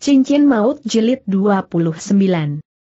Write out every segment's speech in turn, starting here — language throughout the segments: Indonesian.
Cincin Maut Jilid 29.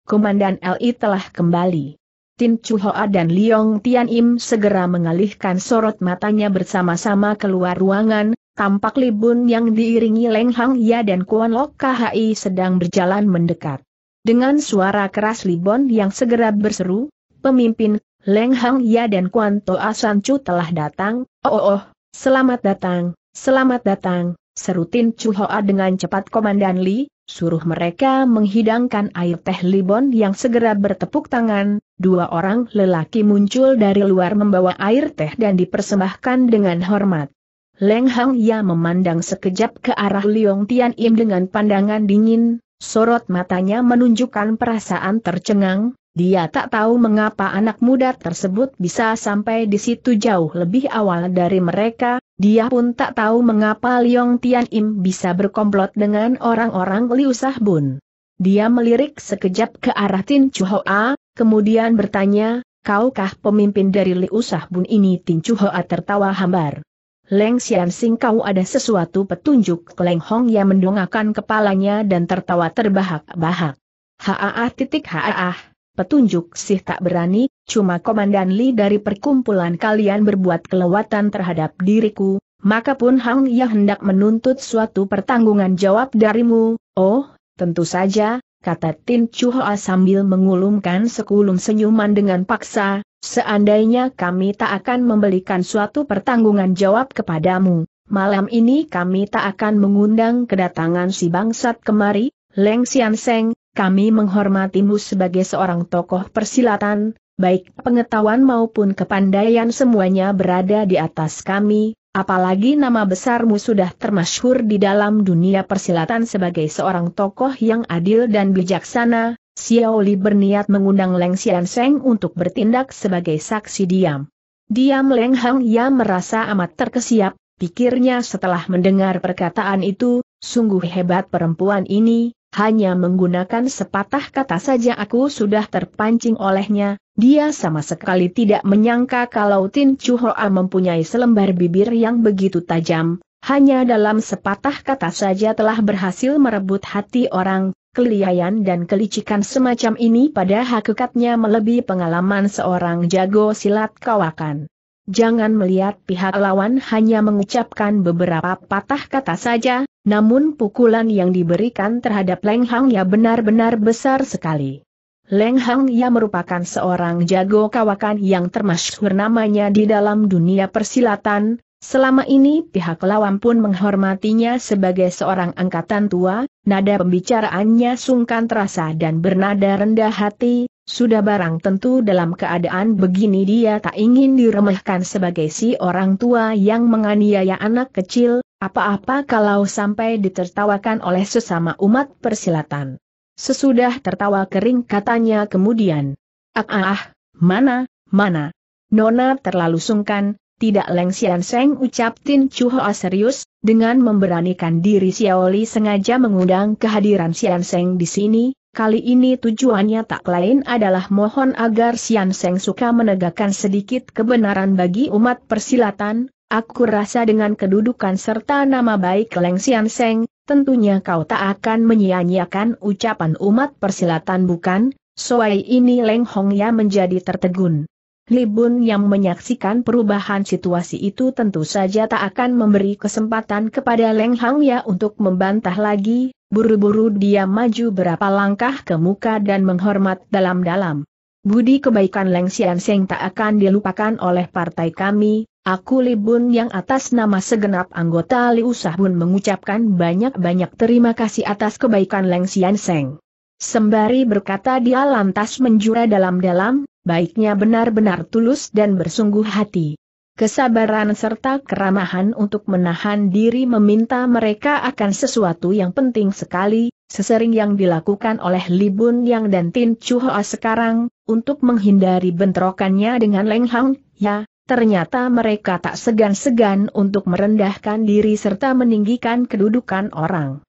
Komandan LI telah kembali. Tin Chu Hoa dan Liong Tian Im segera mengalihkan sorot matanya bersama-sama keluar ruangan, tampak Libun yang diiringi Leng Hang Ya dan Kuan Lok KHI sedang berjalan mendekat. Dengan suara keras Libun yang segera berseru, pemimpin, Leng Hang Ya dan Kuan Toa San Chu telah datang, oh oh oh, selamat datang, selamat datang, Serutin Tin dengan cepat Komandan Li, suruh mereka menghidangkan air teh Libon yang segera bertepuk tangan, dua orang lelaki muncul dari luar membawa air teh dan dipersembahkan dengan hormat. Leng Hang Ya memandang sekejap ke arah Liong Tian Im dengan pandangan dingin, sorot matanya menunjukkan perasaan tercengang, dia tak tahu mengapa anak muda tersebut bisa sampai di situ jauh lebih awal dari mereka, dia pun tak tahu mengapa Liong Tian Im bisa berkomplot dengan orang-orang Liu Sahbun. Dia melirik sekejap ke arah Tin Chu Hoa, kemudian bertanya, kaukah pemimpin dari Liu Sahbun ini Tin Chu Hoa tertawa hambar. Leng Xian Sing kau ada sesuatu petunjuk Leng Hong yang mendongakkan kepalanya dan tertawa terbahak-bahak. Haah titik haah petunjuk sih tak berani, cuma Komandan Li dari perkumpulan kalian berbuat kelewatan terhadap diriku, maka pun Hang Ya hendak menuntut suatu pertanggungan jawab darimu, oh, tentu saja, kata Tin Chu Hoa sambil mengulumkan sekulum senyuman dengan paksa, seandainya kami tak akan membelikan suatu pertanggungan jawab kepadamu. Malam ini kami tak akan mengundang kedatangan si bangsat kemari, Leng Sian kami menghormatimu sebagai seorang tokoh persilatan, baik pengetahuan maupun kepandaian semuanya berada di atas kami, apalagi nama besarmu sudah termasyhur di dalam dunia persilatan sebagai seorang tokoh yang adil dan bijaksana, Xiao Li berniat mengundang Leng Xian Seng untuk bertindak sebagai saksi diam. Diam Leng Hang ia merasa amat terkesiap, pikirnya setelah mendengar perkataan itu, sungguh hebat perempuan ini, hanya menggunakan sepatah kata saja aku sudah terpancing olehnya, dia sama sekali tidak menyangka kalau Tin Chu Hoa mempunyai selembar bibir yang begitu tajam, hanya dalam sepatah kata saja telah berhasil merebut hati orang, keliayan dan kelicikan semacam ini pada hakikatnya melebihi pengalaman seorang jago silat kawakan. Jangan melihat pihak lawan hanya mengucapkan beberapa patah kata saja, namun pukulan yang diberikan terhadap Leng Hang Ya benar-benar besar sekali. Leng Hang Ya merupakan seorang jago kawakan yang termasyhur namanya di dalam dunia persilatan, Selama ini pihak lawan pun menghormatinya sebagai seorang angkatan tua, nada pembicaraannya sungkan terasa dan bernada rendah hati, sudah barang tentu dalam keadaan begini dia tak ingin diremehkan sebagai si orang tua yang menganiaya anak kecil, apa-apa kalau sampai ditertawakan oleh sesama umat persilatan. Sesudah tertawa kering katanya kemudian, ah ah, ah mana, mana. Nona terlalu sungkan, tidak leng sian Seng ucap Tin Chu Hoa serius, dengan memberanikan diri Xiaoli sengaja mengundang kehadiran Sian Seng di sini, kali ini tujuannya tak lain adalah mohon agar Sian Seng suka menegakkan sedikit kebenaran bagi umat persilatan, aku rasa dengan kedudukan serta nama baik Leng Sian Seng, tentunya kau tak akan menyia-nyiakan ucapan umat persilatan bukan, soai ini Leng hongya menjadi tertegun. Libun yang menyaksikan perubahan situasi itu tentu saja tak akan memberi kesempatan kepada Leng Hang Ya untuk membantah lagi, buru-buru dia maju berapa langkah ke muka dan menghormat dalam-dalam. Budi kebaikan Leng Xian Seng tak akan dilupakan oleh partai kami, aku Libun yang atas nama segenap anggota Liu Sahbun mengucapkan banyak-banyak terima kasih atas kebaikan Leng Xian Seng. Sembari berkata dia lantas menjura dalam-dalam, baiknya benar-benar tulus dan bersungguh hati. Kesabaran serta keramahan untuk menahan diri meminta mereka akan sesuatu yang penting sekali, sesering yang dilakukan oleh Li Yang dan Tin Chu sekarang, untuk menghindari bentrokannya dengan Leng Hang, ya, ternyata mereka tak segan-segan untuk merendahkan diri serta meninggikan kedudukan orang.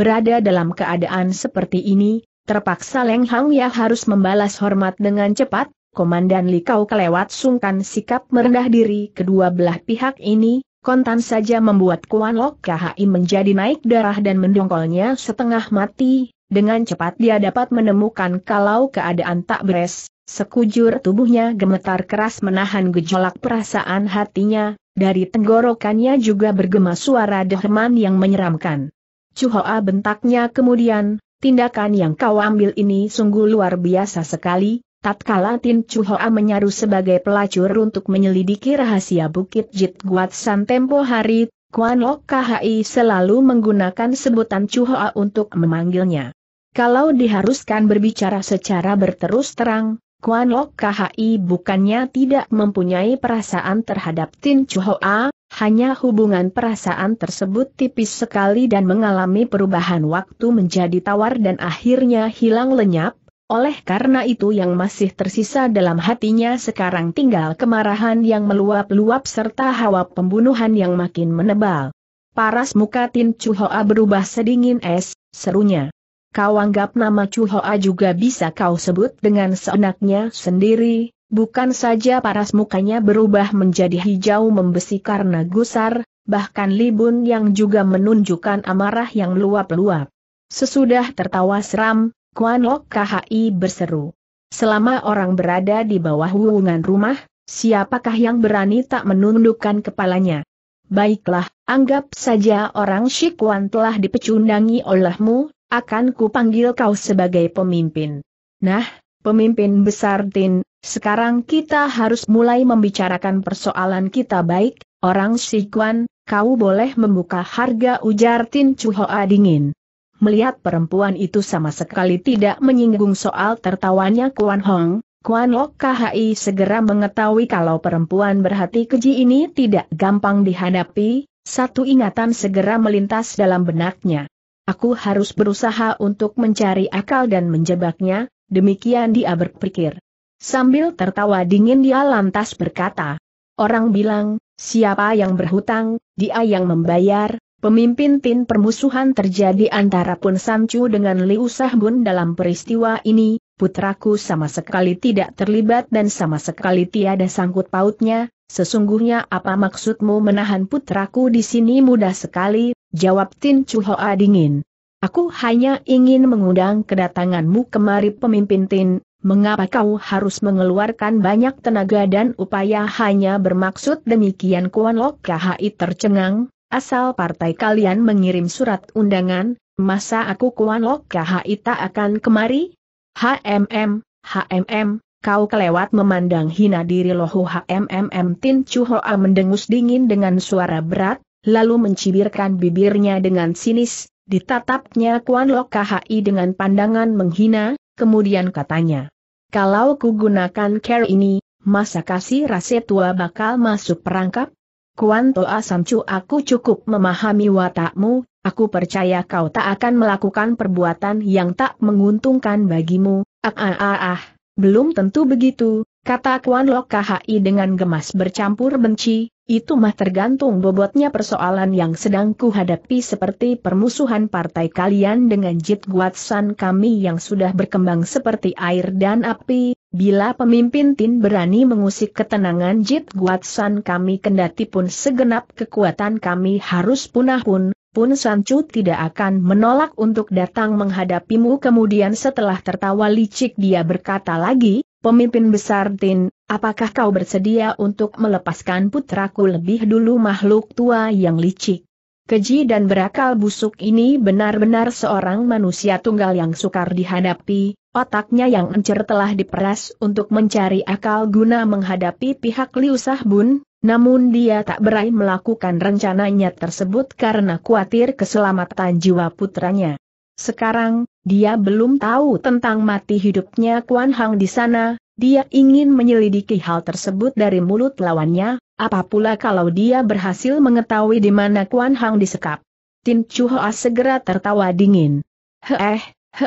Berada dalam keadaan seperti ini, terpaksa Leng Hang Ya harus membalas hormat dengan cepat, Komandan Likau kelewat sungkan sikap merendah diri kedua belah pihak ini, kontan saja membuat Kuan Lok KHI menjadi naik darah dan mendongkolnya setengah mati, dengan cepat dia dapat menemukan kalau keadaan tak beres, sekujur tubuhnya gemetar keras menahan gejolak perasaan hatinya, dari tenggorokannya juga bergema suara dehman yang menyeramkan. Cuhoa bentaknya kemudian, tindakan yang kau ambil ini sungguh luar biasa sekali, Tatkala Tin Chu Hoa menyaru sebagai pelacur untuk menyelidiki rahasia Bukit Jit Guat San tempo hari, Kuan Lok KHI selalu menggunakan sebutan Chu untuk memanggilnya. Kalau diharuskan berbicara secara berterus terang, Kuan Lok KHI bukannya tidak mempunyai perasaan terhadap Tin Chu hanya hubungan perasaan tersebut tipis sekali dan mengalami perubahan waktu menjadi tawar dan akhirnya hilang lenyap, oleh karena itu yang masih tersisa dalam hatinya sekarang tinggal kemarahan yang meluap-luap serta hawa pembunuhan yang makin menebal. Paras muka Tin Chuhoa berubah sedingin es, serunya. Kau anggap nama Chuhoa juga bisa kau sebut dengan seenaknya sendiri, bukan saja paras mukanya berubah menjadi hijau membesi karena gusar, bahkan libun yang juga menunjukkan amarah yang luap-luap. Sesudah tertawa seram, Kuan Lok KHI berseru. Selama orang berada di bawah hubungan rumah, siapakah yang berani tak menundukkan kepalanya? Baiklah, anggap saja orang Shikuan telah dipecundangi olehmu, akan kupanggil kau sebagai pemimpin. Nah, pemimpin besar Tin, sekarang kita harus mulai membicarakan persoalan kita baik, orang Shikuan, kau boleh membuka harga ujar Tin Chuhoa dingin. Melihat perempuan itu sama sekali tidak menyinggung soal tertawanya Kuan Hong, Kuan Lok KHI segera mengetahui kalau perempuan berhati keji ini tidak gampang dihadapi, satu ingatan segera melintas dalam benaknya. Aku harus berusaha untuk mencari akal dan menjebaknya, demikian dia berpikir. Sambil tertawa dingin dia lantas berkata, Orang bilang, siapa yang berhutang, dia yang membayar, Pemimpin tin permusuhan terjadi antara Pun Sancu dengan Liu Sahbun dalam peristiwa ini, putraku sama sekali tidak terlibat dan sama sekali tiada sangkut pautnya, sesungguhnya apa maksudmu menahan putraku di sini mudah sekali, jawab Tin Chu Hoa dingin. Aku hanya ingin mengundang kedatanganmu kemari pemimpin Tin, mengapa kau harus mengeluarkan banyak tenaga dan upaya hanya bermaksud demikian Kuan Lok Kahai tercengang? Asal partai kalian mengirim surat undangan, masa aku Kuan Lok KHI tak akan kemari? HMM, HMM, kau kelewat memandang hina diri lohu HMM Tin Chu mendengus dingin dengan suara berat, lalu mencibirkan bibirnya dengan sinis, ditatapnya Kuan Lok KHI dengan pandangan menghina, kemudian katanya. Kalau ku gunakan care ini, masa kasih rase tua bakal masuk perangkap? Kuan Toa Samcu aku cukup memahami watakmu, aku percaya kau tak akan melakukan perbuatan yang tak menguntungkan bagimu, ah ah ah, ah. belum tentu begitu, Kata Kuan Lok KHI dengan gemas bercampur benci, itu mah tergantung bobotnya persoalan yang sedang kuhadapi seperti permusuhan partai kalian dengan Jit san kami yang sudah berkembang seperti air dan api, bila pemimpin Tin berani mengusik ketenangan Jit san kami kendati pun segenap kekuatan kami harus punah pun, Pun Sancu tidak akan menolak untuk datang menghadapimu kemudian setelah tertawa licik dia berkata lagi, Pemimpin besar Tin, apakah kau bersedia untuk melepaskan putraku lebih dulu makhluk tua yang licik? Keji dan berakal busuk ini benar-benar seorang manusia tunggal yang sukar dihadapi, otaknya yang encer telah diperas untuk mencari akal guna menghadapi pihak Liu Sahbun, namun dia tak berani melakukan rencananya tersebut karena khawatir keselamatan jiwa putranya. Sekarang, dia belum tahu tentang mati hidupnya Kuan Hang di sana, dia ingin menyelidiki hal tersebut dari mulut lawannya, apa pula kalau dia berhasil mengetahui di mana Kuan Hang disekap. Tin Chu Hoa segera tertawa dingin. eh, he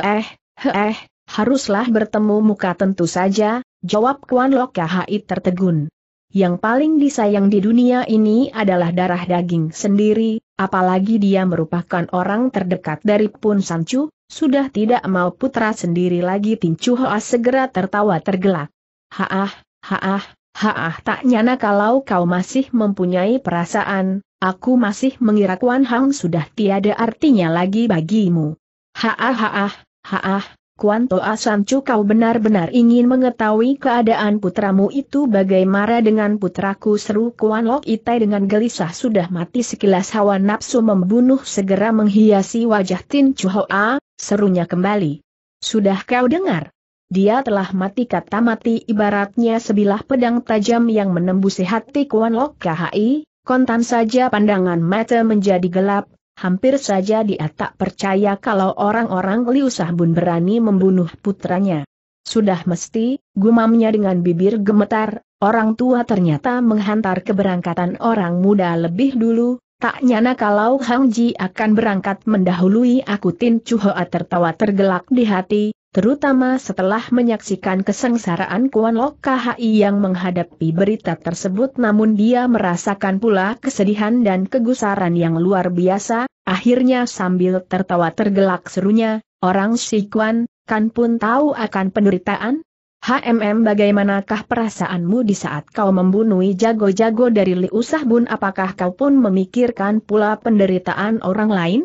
eh, haruslah bertemu muka tentu saja, jawab Kuan Lok Kahai tertegun. Yang paling disayang di dunia ini adalah darah daging sendiri, Apalagi dia merupakan orang terdekat dari Pun Sancu, sudah tidak mau putra sendiri lagi Chu Hoa segera tertawa tergelak. Haah, haah, haah tak nyana kalau kau masih mempunyai perasaan, aku masih mengira Kuan Hang sudah tiada artinya lagi bagimu. Haah, haah, haah, Kuanto Asancu kau benar-benar ingin mengetahui keadaan putramu itu bagaimana dengan putraku seru Kuan Lok Itai dengan gelisah sudah mati sekilas hawa nafsu membunuh segera menghiasi wajah Tin Chu Hoa, serunya kembali. Sudah kau dengar? Dia telah mati kata mati ibaratnya sebilah pedang tajam yang menembusi hati Kuan Lok KHI, kontan saja pandangan mata menjadi gelap, Hampir saja dia tak percaya kalau orang-orang Liu Sahbun berani membunuh putranya. Sudah mesti, gumamnya dengan bibir gemetar, orang tua ternyata menghantar keberangkatan orang muda lebih dulu, tak nyana kalau Hang Ji akan berangkat mendahului aku Tin Chuhoa tertawa tergelak di hati, terutama setelah menyaksikan kesengsaraan Kuan Lok KHI yang menghadapi berita tersebut namun dia merasakan pula kesedihan dan kegusaran yang luar biasa, akhirnya sambil tertawa tergelak serunya, orang si Kuan, kan pun tahu akan penderitaan? HMM bagaimanakah perasaanmu di saat kau membunuh jago-jago dari Liu Bun? apakah kau pun memikirkan pula penderitaan orang lain?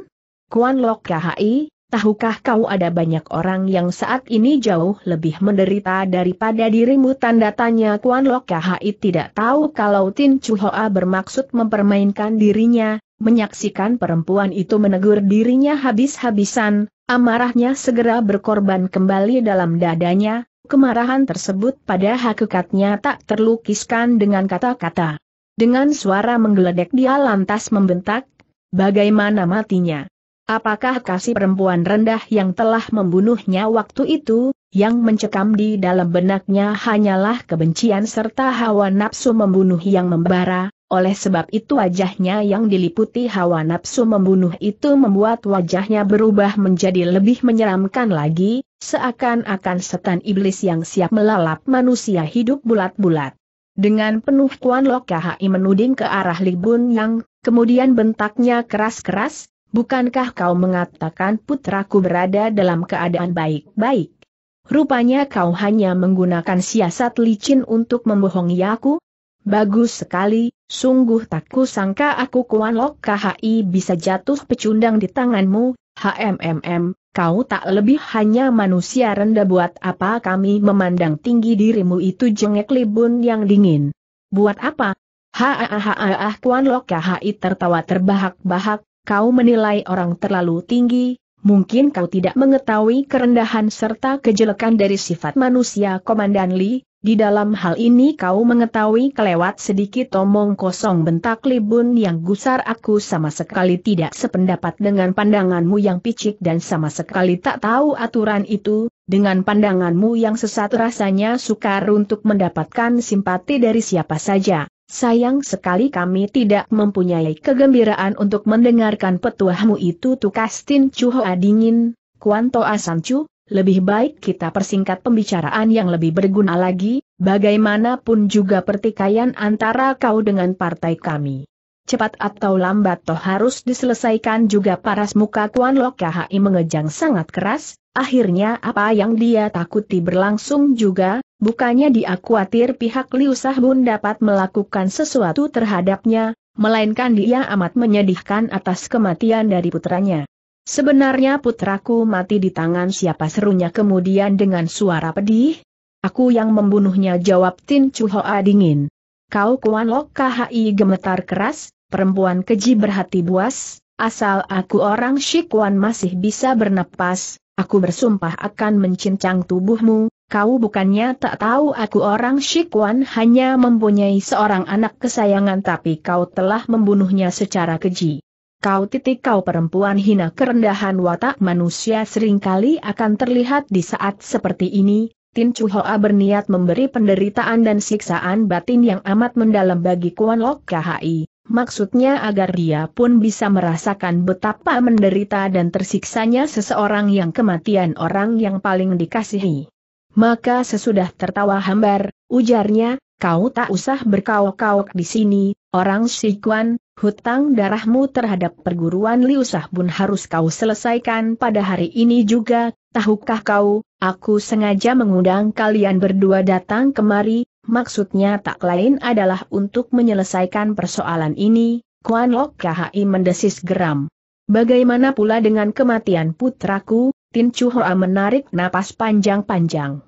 Kuan Lok KHI, tahukah kau ada banyak orang yang saat ini jauh lebih menderita daripada dirimu? Tanda tanya Kuan Lok Kahai tidak tahu kalau Tin Chu bermaksud mempermainkan dirinya, menyaksikan perempuan itu menegur dirinya habis-habisan, amarahnya segera berkorban kembali dalam dadanya, kemarahan tersebut pada hakikatnya tak terlukiskan dengan kata-kata. Dengan suara menggeledek dia lantas membentak, bagaimana matinya? Apakah kasih perempuan rendah yang telah membunuhnya waktu itu, yang mencekam di dalam benaknya hanyalah kebencian serta hawa nafsu membunuh yang membara, oleh sebab itu wajahnya yang diliputi hawa nafsu membunuh itu membuat wajahnya berubah menjadi lebih menyeramkan lagi, seakan-akan setan iblis yang siap melalap manusia hidup bulat-bulat. Dengan penuh Kuan Lokahai menuding ke arah Libun yang, kemudian bentaknya keras-keras, bukankah kau mengatakan putraku berada dalam keadaan baik-baik? Rupanya kau hanya menggunakan siasat licin untuk membohongi aku? Bagus sekali, sungguh tak kusangka aku Kuan Lok KHI bisa jatuh pecundang di tanganmu, HMMM, kau tak lebih hanya manusia rendah buat apa kami memandang tinggi dirimu itu jengek libun yang dingin. Buat apa? Hahaha Kuan Lok KHI tertawa terbahak-bahak, kau menilai orang terlalu tinggi, mungkin kau tidak mengetahui kerendahan serta kejelekan dari sifat manusia Komandan Li, di dalam hal ini kau mengetahui kelewat sedikit omong kosong bentak libun yang gusar aku sama sekali tidak sependapat dengan pandanganmu yang picik dan sama sekali tak tahu aturan itu, dengan pandanganmu yang sesat rasanya sukar untuk mendapatkan simpati dari siapa saja. Sayang sekali kami tidak mempunyai kegembiraan untuk mendengarkan petuahmu itu Tukastin Chuhoa dingin, Kuanto Asancu, lebih baik kita persingkat pembicaraan yang lebih berguna lagi, bagaimanapun juga pertikaian antara kau dengan partai kami. Cepat atau lambat toh harus diselesaikan juga paras muka Kuan Tuan Lokahi mengejang sangat keras, akhirnya apa yang dia takuti berlangsung juga, Bukannya dia khawatir pihak Liu Sahbun dapat melakukan sesuatu terhadapnya, melainkan dia amat menyedihkan atas kematian dari putranya. Sebenarnya putraku mati di tangan siapa serunya kemudian dengan suara pedih? Aku yang membunuhnya jawab Tin Chu Hoa dingin. Kau Kuan Lok KHI gemetar keras, perempuan keji berhati buas, asal aku orang Shikuan masih bisa bernapas, aku bersumpah akan mencincang tubuhmu, Kau bukannya tak tahu aku orang Shikwan hanya mempunyai seorang anak kesayangan tapi kau telah membunuhnya secara keji. Kau titik kau perempuan hina kerendahan watak manusia seringkali akan terlihat di saat seperti ini, Tin Chu Hoa berniat memberi penderitaan dan siksaan batin yang amat mendalam bagi Kuan Lok KHI. Maksudnya agar dia pun bisa merasakan betapa menderita dan tersiksanya seseorang yang kematian orang yang paling dikasihi. Maka sesudah tertawa hambar, ujarnya, kau tak usah berkaok-kaok di sini, orang Sikuan, hutang darahmu terhadap perguruan Liusah pun harus kau selesaikan pada hari ini juga, tahukah kau, aku sengaja mengundang kalian berdua datang kemari, maksudnya tak lain adalah untuk menyelesaikan persoalan ini, Kuan Lok KHI mendesis geram. Bagaimana pula dengan kematian putraku, Tin Chu menarik napas panjang-panjang.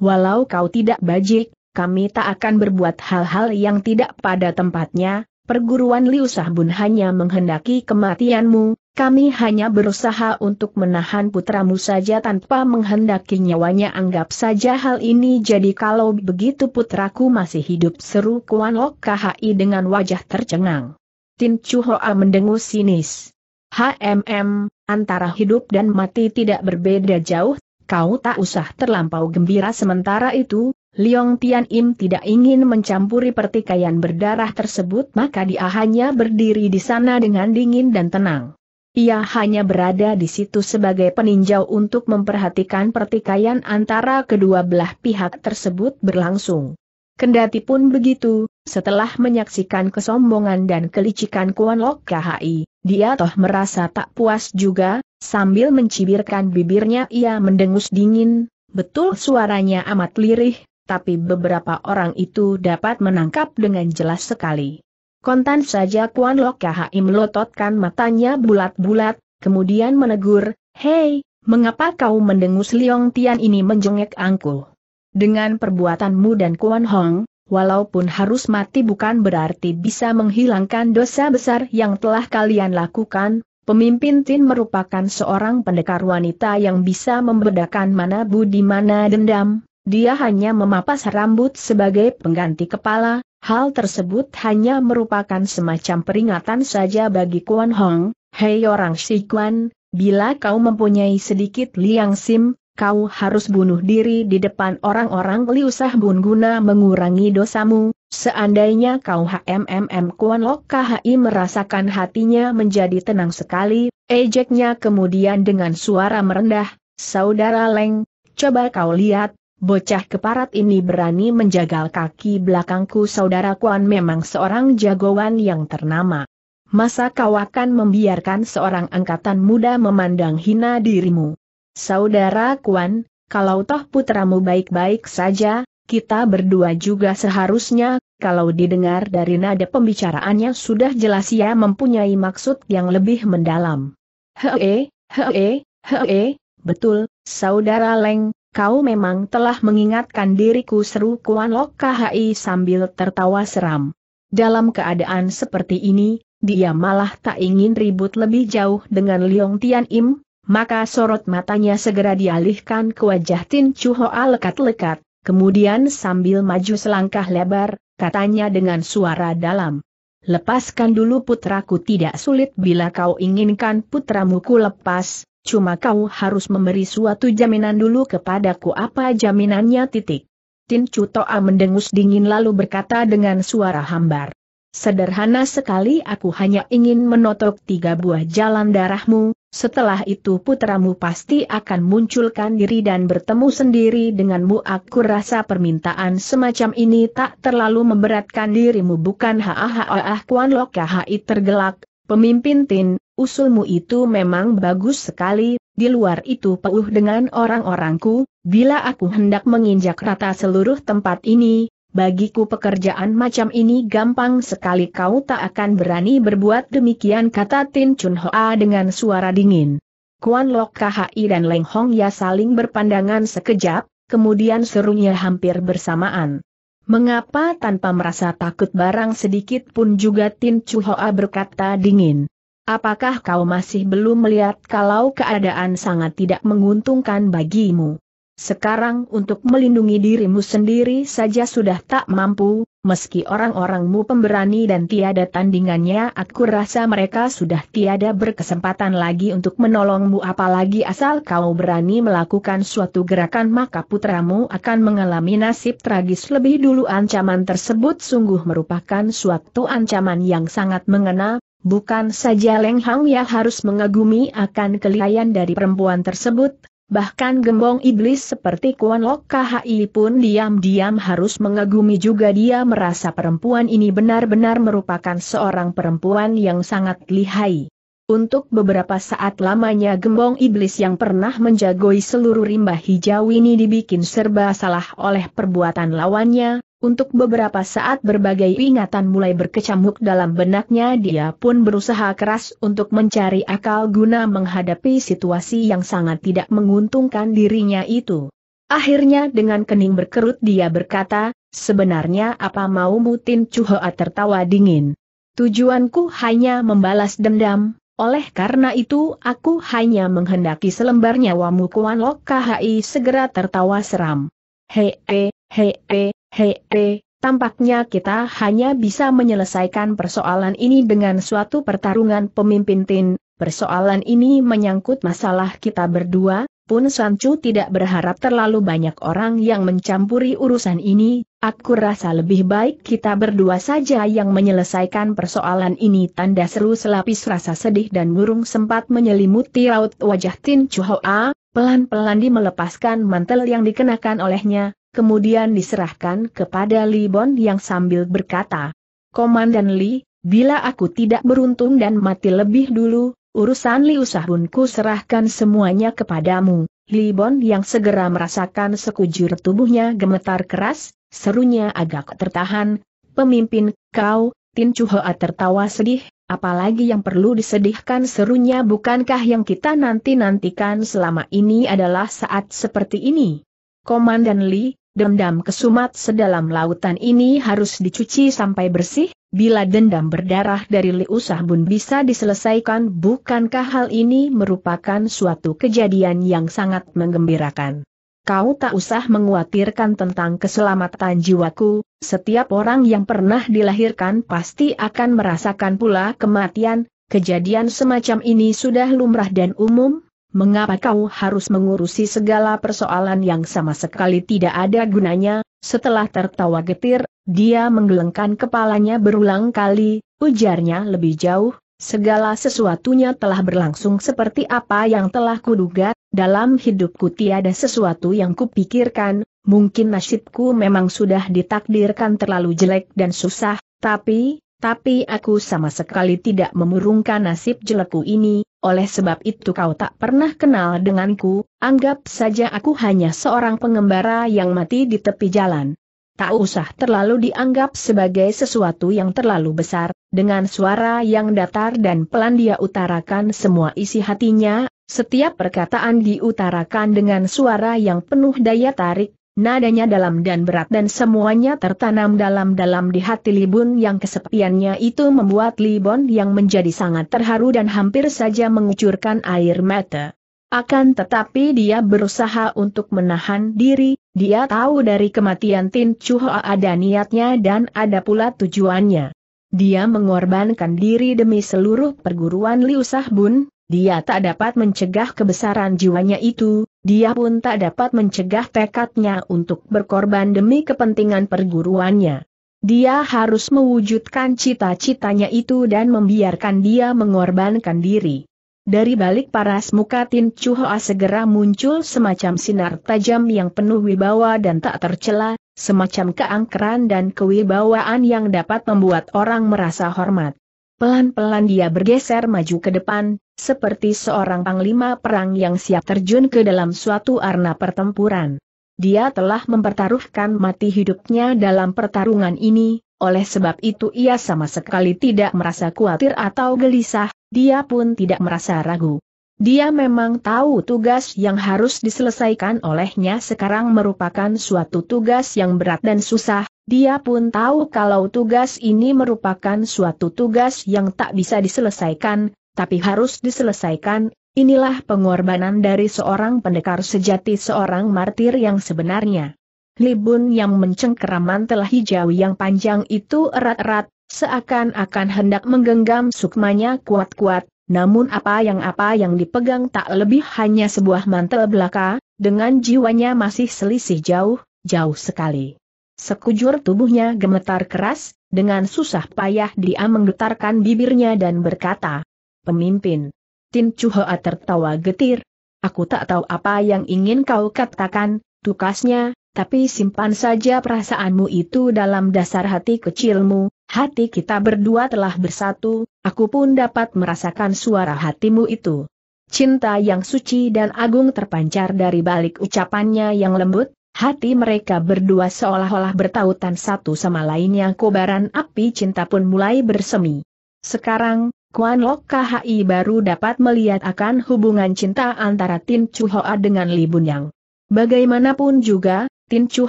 Walau kau tidak bajik, kami tak akan berbuat hal-hal yang tidak pada tempatnya, perguruan Liu Sahbun hanya menghendaki kematianmu, kami hanya berusaha untuk menahan putramu saja tanpa menghendaki nyawanya anggap saja hal ini jadi kalau begitu putraku masih hidup seru Kuan Lok KHI dengan wajah tercengang. Tin Chu mendengus sinis. HMM, antara hidup dan mati tidak berbeda jauh, kau tak usah terlampau gembira sementara itu, Liong Tian Im tidak ingin mencampuri pertikaian berdarah tersebut maka dia hanya berdiri di sana dengan dingin dan tenang. Ia hanya berada di situ sebagai peninjau untuk memperhatikan pertikaian antara kedua belah pihak tersebut berlangsung. Kendati pun begitu, setelah menyaksikan kesombongan dan kelicikan Kuan Lok KHI, dia toh merasa tak puas juga, sambil mencibirkan bibirnya ia mendengus dingin, betul suaranya amat lirih, tapi beberapa orang itu dapat menangkap dengan jelas sekali. Kontan saja Kuan Lok KHI melototkan matanya bulat-bulat, kemudian menegur, Hei, mengapa kau mendengus Liong Tian ini menjengek angkuh? Dengan perbuatanmu dan Kuan Hong, walaupun harus mati bukan berarti bisa menghilangkan dosa besar yang telah kalian lakukan, pemimpin Tin merupakan seorang pendekar wanita yang bisa membedakan mana budi mana dendam, dia hanya memapas rambut sebagai pengganti kepala, hal tersebut hanya merupakan semacam peringatan saja bagi Kuan Hong, hei orang Kuan, bila kau mempunyai sedikit liang sim, kau harus bunuh diri di depan orang-orang Liusah bun guna mengurangi dosamu, seandainya kau HMMM Kuan Lok KHI merasakan hatinya menjadi tenang sekali, ejeknya kemudian dengan suara merendah, Saudara Leng, coba kau lihat, bocah keparat ini berani menjagal kaki belakangku Saudara Kuan memang seorang jagoan yang ternama. Masa kau akan membiarkan seorang angkatan muda memandang hina dirimu? Saudara Kuan, kalau toh putramu baik-baik saja, kita berdua juga seharusnya, kalau didengar dari nada pembicaraannya sudah jelas ia mempunyai maksud yang lebih mendalam. Hee, hee, hee, betul, saudara Leng, kau memang telah mengingatkan diriku seru Kuan Lok KHI sambil tertawa seram. Dalam keadaan seperti ini, dia malah tak ingin ribut lebih jauh dengan Liong Tian Im, maka sorot matanya segera dialihkan ke wajah Tin Chu Hoa lekat-lekat, kemudian sambil maju selangkah lebar, katanya dengan suara dalam. Lepaskan dulu putraku tidak sulit bila kau inginkan putramu ku lepas, cuma kau harus memberi suatu jaminan dulu kepadaku apa jaminannya titik. Tin Chu Toa mendengus dingin lalu berkata dengan suara hambar. Sederhana sekali aku hanya ingin menotok tiga buah jalan darahmu, setelah itu putramu pasti akan munculkan diri dan bertemu sendiri denganmu aku rasa permintaan semacam ini tak terlalu memberatkan dirimu bukan haahaah Kuan Lokahai tergelak, pemimpin Tin, usulmu itu memang bagus sekali, di luar itu peuh dengan orang-orangku, bila aku hendak menginjak rata seluruh tempat ini, bagiku pekerjaan macam ini gampang sekali kau tak akan berani berbuat demikian kata Tin Chun Hoa dengan suara dingin. Kuan Lok Khi dan Leng Hong Ya saling berpandangan sekejap, kemudian serunya hampir bersamaan. Mengapa tanpa merasa takut barang sedikit pun juga Tin Chun Hoa berkata dingin. Apakah kau masih belum melihat kalau keadaan sangat tidak menguntungkan bagimu? Sekarang untuk melindungi dirimu sendiri saja sudah tak mampu, meski orang-orangmu pemberani dan tiada tandingannya aku rasa mereka sudah tiada berkesempatan lagi untuk menolongmu apalagi asal kau berani melakukan suatu gerakan maka putramu akan mengalami nasib tragis lebih dulu ancaman tersebut sungguh merupakan suatu ancaman yang sangat mengena, bukan saja Leng Hang yang harus mengagumi akan kelihayan dari perempuan tersebut, Bahkan gembong iblis seperti Kuan Lok KHI pun diam-diam harus mengagumi juga dia merasa perempuan ini benar-benar merupakan seorang perempuan yang sangat lihai. Untuk beberapa saat lamanya gembong iblis yang pernah menjagoi seluruh rimba hijau ini dibikin serba salah oleh perbuatan lawannya, untuk beberapa saat berbagai ingatan mulai berkecamuk dalam benaknya dia pun berusaha keras untuk mencari akal guna menghadapi situasi yang sangat tidak menguntungkan dirinya itu. Akhirnya dengan kening berkerut dia berkata, sebenarnya apa mau Mutin Chuhoa tertawa dingin. Tujuanku hanya membalas dendam, oleh karena itu aku hanya menghendaki selembar nyawamu Kuan Lok KHI segera tertawa seram. Hei, hei, hei, Hei, eh, tampaknya kita hanya bisa menyelesaikan persoalan ini dengan suatu pertarungan pemimpin Tin, persoalan ini menyangkut masalah kita berdua, pun Sancu tidak berharap terlalu banyak orang yang mencampuri urusan ini, aku rasa lebih baik kita berdua saja yang menyelesaikan persoalan ini tanda seru selapis rasa sedih dan murung sempat menyelimuti raut wajah Tin Chuhoa, pelan-pelan di melepaskan mantel yang dikenakan olehnya, kemudian diserahkan kepada Li Bon yang sambil berkata, Komandan Li, bila aku tidak beruntung dan mati lebih dulu, urusan Li usah Sahbunku serahkan semuanya kepadamu. Li Bon yang segera merasakan sekujur tubuhnya gemetar keras, serunya agak tertahan, pemimpin, kau, Tin Chu tertawa sedih, apalagi yang perlu disedihkan serunya bukankah yang kita nanti-nantikan selama ini adalah saat seperti ini. Komandan Li, dendam kesumat sedalam lautan ini harus dicuci sampai bersih, bila dendam berdarah dari Liusah bun bisa diselesaikan bukankah hal ini merupakan suatu kejadian yang sangat menggembirakan. Kau tak usah menguatirkan tentang keselamatan jiwaku, setiap orang yang pernah dilahirkan pasti akan merasakan pula kematian, kejadian semacam ini sudah lumrah dan umum, mengapa kau harus mengurusi segala persoalan yang sama sekali tidak ada gunanya? Setelah tertawa getir, dia menggelengkan kepalanya berulang kali, ujarnya lebih jauh, segala sesuatunya telah berlangsung seperti apa yang telah kuduga, dalam hidupku tiada sesuatu yang kupikirkan, mungkin nasibku memang sudah ditakdirkan terlalu jelek dan susah, tapi, tapi aku sama sekali tidak memurungkan nasib jelekku ini, oleh sebab itu kau tak pernah kenal denganku, anggap saja aku hanya seorang pengembara yang mati di tepi jalan. Tak usah terlalu dianggap sebagai sesuatu yang terlalu besar, dengan suara yang datar dan pelan dia utarakan semua isi hatinya, setiap perkataan diutarakan dengan suara yang penuh daya tarik, Nadanya dalam dan berat dan semuanya tertanam dalam-dalam di hati Libun yang kesepiannya itu membuat Libun yang menjadi sangat terharu dan hampir saja mengucurkan air mata. Akan tetapi dia berusaha untuk menahan diri, dia tahu dari kematian Tin Chu ada niatnya dan ada pula tujuannya. Dia mengorbankan diri demi seluruh perguruan Liu Bun. Dia tak dapat mencegah kebesaran jiwanya itu, dia pun tak dapat mencegah tekadnya untuk berkorban demi kepentingan perguruannya. Dia harus mewujudkan cita-citanya itu dan membiarkan dia mengorbankan diri. Dari balik paras muka Tin Chuhoa ah segera muncul semacam sinar tajam yang penuh wibawa dan tak tercela, semacam keangkeran dan kewibawaan yang dapat membuat orang merasa hormat. Pelan-pelan dia bergeser maju ke depan, seperti seorang panglima perang yang siap terjun ke dalam suatu arena pertempuran. Dia telah mempertaruhkan mati hidupnya dalam pertarungan ini, oleh sebab itu ia sama sekali tidak merasa khawatir atau gelisah, dia pun tidak merasa ragu. Dia memang tahu tugas yang harus diselesaikan olehnya sekarang merupakan suatu tugas yang berat dan susah, dia pun tahu kalau tugas ini merupakan suatu tugas yang tak bisa diselesaikan, tapi harus diselesaikan, inilah pengorbanan dari seorang pendekar sejati seorang martir yang sebenarnya. Libun yang mencengkeram mantel hijau yang panjang itu erat-erat, seakan-akan hendak menggenggam sukmanya kuat-kuat, namun apa yang apa yang dipegang tak lebih hanya sebuah mantel belaka, dengan jiwanya masih selisih jauh, jauh sekali. Sekujur tubuhnya gemetar keras, dengan susah payah dia menggetarkan bibirnya dan berkata, Pemimpin. Tin Chuhoa tertawa getir. Aku tak tahu apa yang ingin kau katakan, tukasnya, tapi simpan saja perasaanmu itu dalam dasar hati kecilmu, hati kita berdua telah bersatu, aku pun dapat merasakan suara hatimu itu. Cinta yang suci dan agung terpancar dari balik ucapannya yang lembut, Hati mereka berdua seolah-olah bertautan satu sama lainnya kobaran api cinta pun mulai bersemi. Sekarang, Kuan Lok KHI baru dapat melihat akan hubungan cinta antara Tin Chu dengan Li Bunyang. Bagaimanapun juga, Tin Chu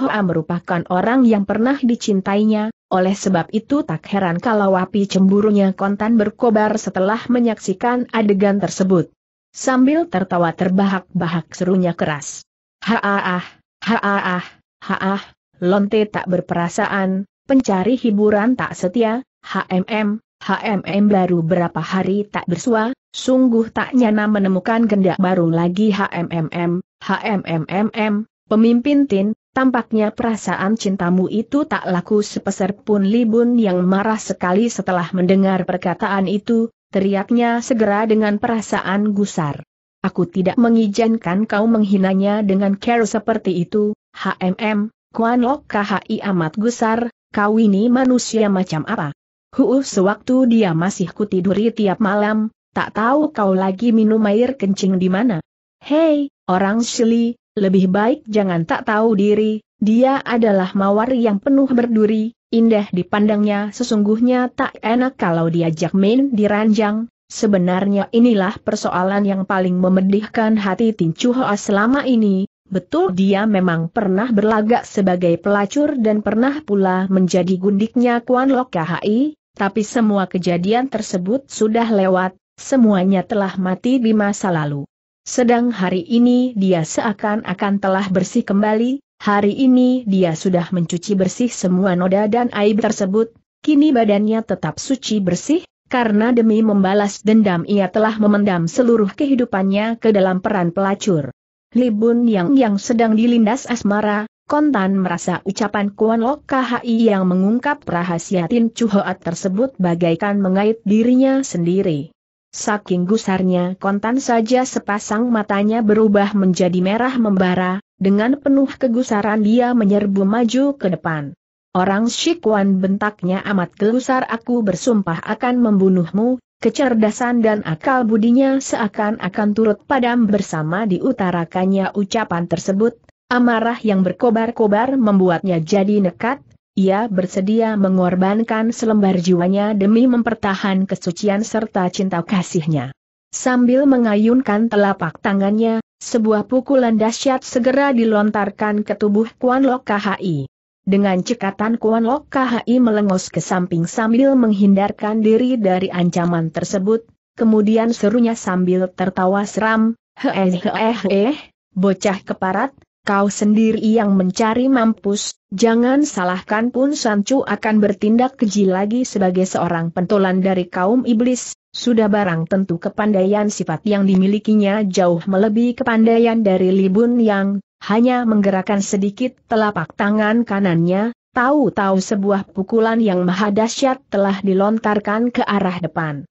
merupakan orang yang pernah dicintainya, oleh sebab itu tak heran kalau api cemburunya kontan berkobar setelah menyaksikan adegan tersebut. Sambil tertawa terbahak-bahak serunya keras. Haaah! Haah, ah, haah, lonte tak berperasaan, pencari hiburan tak setia, HMM, HMM baru berapa hari tak bersua, sungguh tak nyana menemukan gendak baru lagi HMMM, HMMMM, pemimpin tin, tampaknya perasaan cintamu itu tak laku sepeser pun libun yang marah sekali setelah mendengar perkataan itu, teriaknya segera dengan perasaan gusar. Aku tidak mengizinkan kau menghinanya dengan care seperti itu, HMM, Kuan Lok KHI amat gusar, kau ini manusia macam apa? Huu, sewaktu dia masih kutiduri tiap malam, tak tahu kau lagi minum air kencing di mana. Hei, orang Shili, lebih baik jangan tak tahu diri, dia adalah mawar yang penuh berduri, indah dipandangnya sesungguhnya tak enak kalau diajak main di ranjang, Sebenarnya inilah persoalan yang paling memedihkan hati Tincu Hoa selama ini, betul dia memang pernah berlagak sebagai pelacur dan pernah pula menjadi gundiknya Kuan Lok KHI, tapi semua kejadian tersebut sudah lewat, semuanya telah mati di masa lalu. Sedang hari ini dia seakan-akan telah bersih kembali, hari ini dia sudah mencuci bersih semua noda dan aib tersebut, kini badannya tetap suci bersih, karena demi membalas dendam ia telah memendam seluruh kehidupannya ke dalam peran pelacur. Libun Yang yang sedang dilindas asmara, kontan merasa ucapan Kuan Lok KHI yang mengungkap rahasia Tin Chu tersebut bagaikan mengait dirinya sendiri. Saking gusarnya kontan saja sepasang matanya berubah menjadi merah membara, dengan penuh kegusaran dia menyerbu maju ke depan. Orang Shikwan bentaknya amat gelusar aku bersumpah akan membunuhmu, kecerdasan dan akal budinya seakan-akan turut padam bersama diutarakannya ucapan tersebut, amarah yang berkobar-kobar membuatnya jadi nekat, ia bersedia mengorbankan selembar jiwanya demi mempertahan kesucian serta cinta kasihnya. Sambil mengayunkan telapak tangannya, sebuah pukulan dahsyat segera dilontarkan ke tubuh Kuan Lok KHI. Dengan cekatan Kuan Lok KHI melengos ke samping sambil menghindarkan diri dari ancaman tersebut, kemudian serunya sambil tertawa seram, heeh bocah keparat, kau sendiri yang mencari mampus, jangan salahkan pun Sancu akan bertindak keji lagi sebagai seorang pentolan dari kaum iblis, sudah barang tentu kepandaian sifat yang dimilikinya jauh melebihi kepandaian dari Libun yang hanya menggerakkan sedikit telapak tangan kanannya, tahu-tahu sebuah pukulan yang maha dahsyat telah dilontarkan ke arah depan.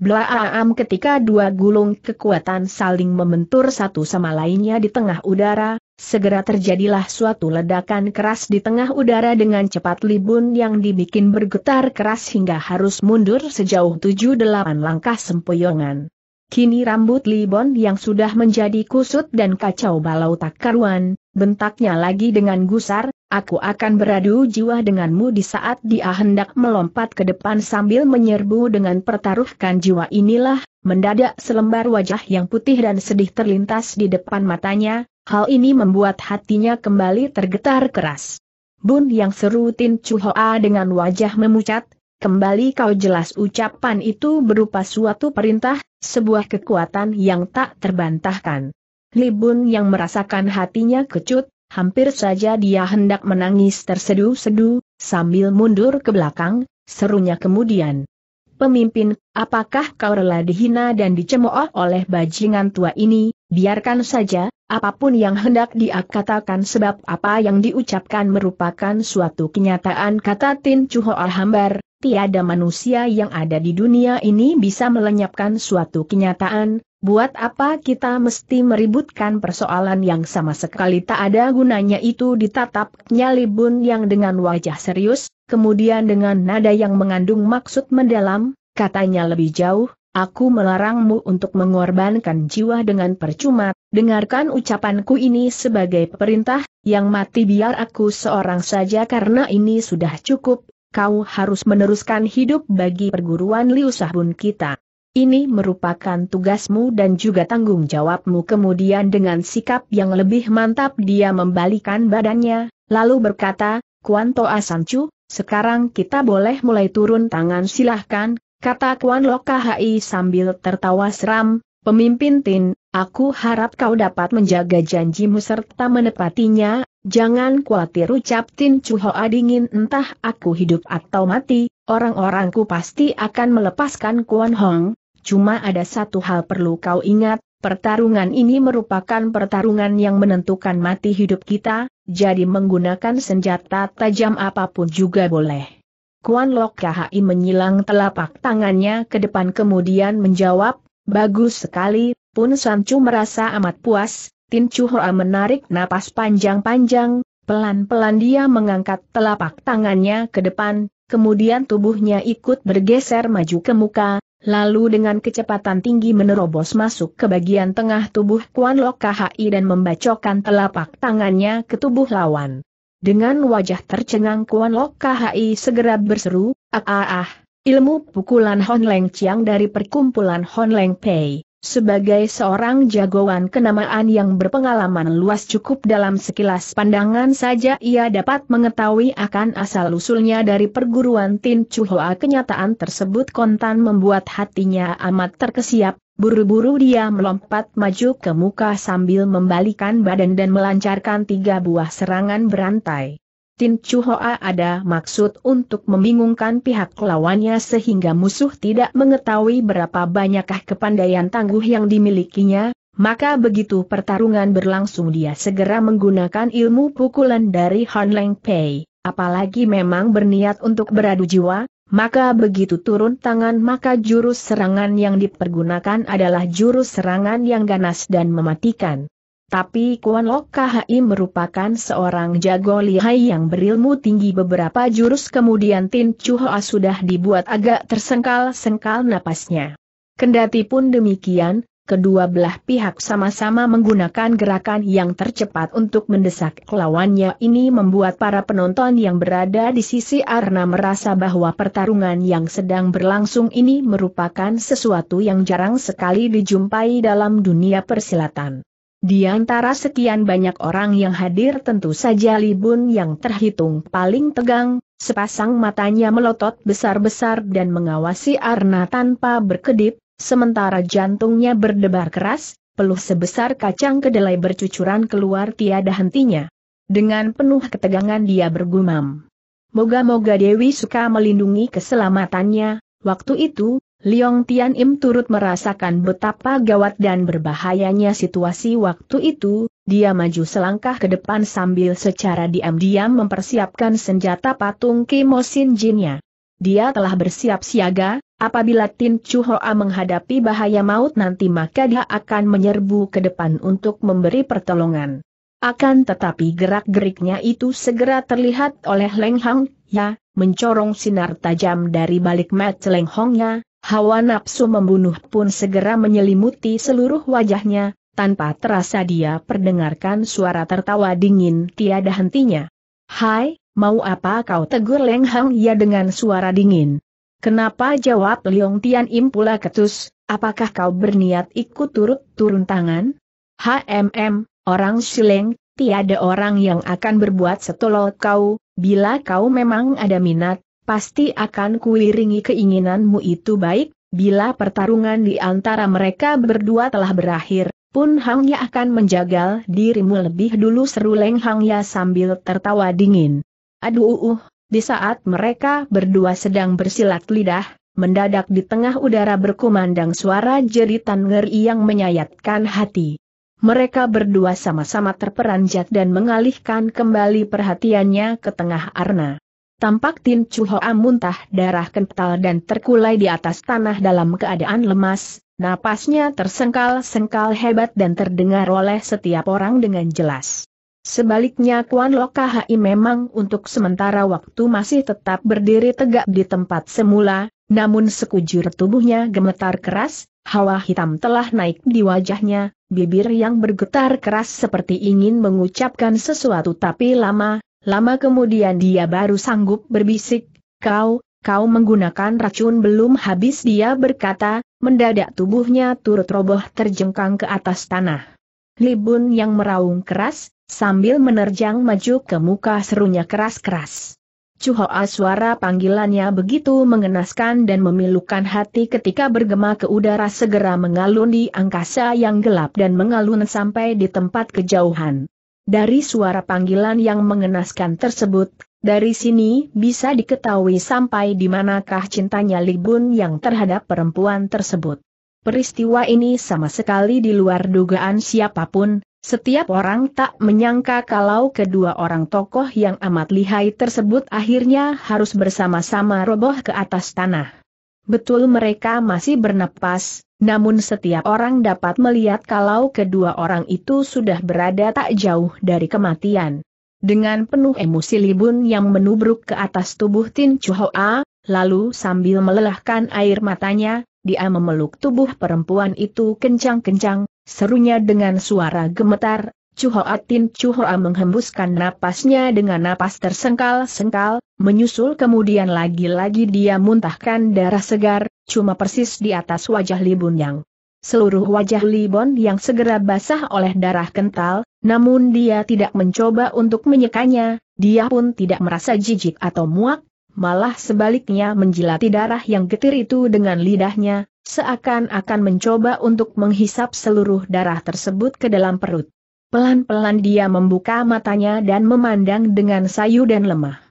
Blaam ketika dua gulung kekuatan saling membentur satu sama lainnya di tengah udara, segera terjadilah suatu ledakan keras di tengah udara dengan cepat libun yang dibikin bergetar keras hingga harus mundur sejauh tujuh delapan langkah sempoyongan. Kini rambut Libon yang sudah menjadi kusut dan kacau balau tak karuan, bentaknya lagi dengan gusar, Aku akan beradu jiwa denganmu di saat dia hendak melompat ke depan sambil menyerbu dengan pertaruhkan jiwa inilah, mendadak selembar wajah yang putih dan sedih terlintas di depan matanya, hal ini membuat hatinya kembali tergetar keras. Bun yang seru Tin Chu Hoa dengan wajah memucat, kembali kau jelas ucapan itu berupa suatu perintah, sebuah kekuatan yang tak terbantahkan. Libun yang merasakan hatinya kecut, Hampir saja dia hendak menangis tersedu-sedu, sambil mundur ke belakang, serunya kemudian. Pemimpin, apakah kau rela dihina dan dicemooh oleh bajingan tua ini, biarkan saja, apapun yang hendak dia katakan sebab apa yang diucapkan merupakan suatu kenyataan kata Tin Chuhoa Hambar, tiada manusia yang ada di dunia ini bisa melenyapkan suatu kenyataan, buat apa kita mesti meributkan persoalan yang sama sekali tak ada gunanya itu ditatapnya Libun yang dengan wajah serius, kemudian dengan nada yang mengandung maksud mendalam, katanya lebih jauh, Aku melarangmu untuk mengorbankan jiwa dengan percuma, dengarkan ucapanku ini sebagai perintah, yang mati biar aku seorang saja karena ini sudah cukup, kau harus meneruskan hidup bagi perguruan Liu kita. Ini merupakan tugasmu dan juga tanggung jawabmu. Kemudian dengan sikap yang lebih mantap dia membalikan badannya, lalu berkata, Kuan Toa Sancu, sekarang kita boleh mulai turun tangan silahkan, kata Kuan Lokahai sambil tertawa seram, Pemimpin Tin, aku harap kau dapat menjaga janjimu serta menepatinya, jangan khawatir ucap Tin Chuhoa dingin entah aku hidup atau mati, orang-orangku pasti akan melepaskan Kuan Hong, cuma ada satu hal perlu kau ingat, pertarungan ini merupakan pertarungan yang menentukan mati hidup kita, jadi menggunakan senjata tajam apapun juga boleh. Kuan Lok Kahai menyilang telapak tangannya ke depan kemudian menjawab, Bagus sekali, Pun Sancu merasa amat puas, Tin Chu Hoa menarik napas panjang-panjang, pelan-pelan dia mengangkat telapak tangannya ke depan, kemudian tubuhnya ikut bergeser maju ke muka, lalu dengan kecepatan tinggi menerobos masuk ke bagian tengah tubuh Kuan Lok KHI dan membacokkan telapak tangannya ke tubuh lawan. Dengan wajah tercengang Kuan Lok KHI segera berseru, ah ah ah, Ilmu pukulan Hon Honleng Chiang dari perkumpulan Hon Honleng Pei, sebagai seorang jagoan kenamaan yang berpengalaman luas cukup dalam sekilas pandangan saja ia dapat mengetahui akan asal-usulnya dari perguruan Tin Chu kenyataan tersebut kontan membuat hatinya amat terkesiap, buru-buru dia melompat maju ke muka sambil membalikan badan dan melancarkan tiga buah serangan berantai. Tin Chu Hoa ada maksud untuk membingungkan pihak lawannya sehingga musuh tidak mengetahui berapa banyakkah kepandaian tangguh yang dimilikinya, maka begitu pertarungan berlangsung dia segera menggunakan ilmu pukulan dari Han Leng Pei. Apalagi memang berniat untuk beradu jiwa, maka begitu turun tangan maka jurus serangan yang dipergunakan adalah jurus serangan yang ganas dan mematikan. Tapi Kuan Lok KHI merupakan seorang jago lihai yang berilmu tinggi beberapa jurus kemudian Tin Chu Hoa sudah dibuat agak tersengkal-sengkal napasnya. Kendati pun demikian, kedua belah pihak sama-sama menggunakan gerakan yang tercepat untuk mendesak lawannya ini membuat para penonton yang berada di sisi Arna merasa bahwa pertarungan yang sedang berlangsung ini merupakan sesuatu yang jarang sekali dijumpai dalam dunia persilatan. Di antara sekian banyak orang yang hadir tentu saja Libun yang terhitung paling tegang, sepasang matanya melotot besar-besar dan mengawasi Arna tanpa berkedip, sementara jantungnya berdebar keras, peluh sebesar kacang kedelai bercucuran keluar tiada hentinya. Dengan penuh ketegangan dia bergumam. Moga-moga Dewi suka melindungi keselamatannya, waktu itu, Liong Tian Im turut merasakan betapa gawat dan berbahayanya situasi waktu itu, dia maju selangkah ke depan sambil secara diam-diam mempersiapkan senjata patung Kimo Sin Jinnya. Dia telah bersiap siaga, apabila Tin Chu Hoa menghadapi bahaya maut nanti maka dia akan menyerbu ke depan untuk memberi pertolongan. Akan tetapi gerak-geriknya itu segera terlihat oleh Leng Hang, ya, mencorong sinar tajam dari balik mat Leng Hongnya, Hawa nafsu membunuh pun segera menyelimuti seluruh wajahnya, tanpa terasa dia perdengarkan suara tertawa dingin tiada hentinya. Hai, mau apa kau tegur Leng Hang ya dengan suara dingin? Kenapa jawab Leong Tian Im pula ketus, apakah kau berniat ikut turut turun tangan? HMM, orang sileng, tiada orang yang akan berbuat setolot kau, bila kau memang ada minat, pasti akan kuiringi keinginanmu itu baik, bila pertarungan di antara mereka berdua telah berakhir, pun Hangya akan menjagal dirimu lebih dulu seru Leng Hang sambil tertawa dingin. Aduh uh, uh, di saat mereka berdua sedang bersilat lidah, mendadak di tengah udara berkumandang suara jeritan ngeri yang menyayatkan hati. Mereka berdua sama-sama terperanjat dan mengalihkan kembali perhatiannya ke tengah arna. Tampak Tin Chu Hoa muntah darah kental dan terkulai di atas tanah dalam keadaan lemas, napasnya tersengkal-sengkal hebat dan terdengar oleh setiap orang dengan jelas. Sebaliknya Kuan Lokahai memang untuk sementara waktu masih tetap berdiri tegak di tempat semula, namun sekujur tubuhnya gemetar keras, hawa hitam telah naik di wajahnya, bibir yang bergetar keras seperti ingin mengucapkan sesuatu tapi lama, Lama kemudian dia baru sanggup berbisik, kau, kau menggunakan racun belum habis dia berkata, mendadak tubuhnya turut roboh terjengkang ke atas tanah. Libun yang meraung keras, sambil menerjang maju ke muka serunya keras-keras. Cuhoa suara panggilannya begitu mengenaskan dan memilukan hati ketika bergema ke udara segera mengalun di angkasa yang gelap dan mengalun sampai di tempat kejauhan. Dari suara panggilan yang mengenaskan tersebut, dari sini bisa diketahui sampai di manakah cintanya Libun yang terhadap perempuan tersebut. Peristiwa ini sama sekali di luar dugaan siapapun, setiap orang tak menyangka kalau kedua orang tokoh yang amat lihai tersebut akhirnya harus bersama-sama roboh ke atas tanah. Betul mereka masih bernapas, namun setiap orang dapat melihat kalau kedua orang itu sudah berada tak jauh dari kematian. Dengan penuh emosi Libun yang menubruk ke atas tubuh Tin Chu Hoa, lalu sambil melelahkan air matanya, dia memeluk tubuh perempuan itu kencang-kencang, serunya dengan suara gemetar, Chuhoa Tin Chuhoa menghembuskan napasnya dengan napas tersengkal-sengkal, menyusul kemudian lagi-lagi dia muntahkan darah segar, cuma persis di atas wajah Li Yang. Seluruh wajah Li yang segera basah oleh darah kental, namun dia tidak mencoba untuk menyekanya, dia pun tidak merasa jijik atau muak, malah sebaliknya menjilati darah yang getir itu dengan lidahnya, seakan-akan mencoba untuk menghisap seluruh darah tersebut ke dalam perut. Pelan-pelan dia membuka matanya dan memandang dengan sayu dan lemah.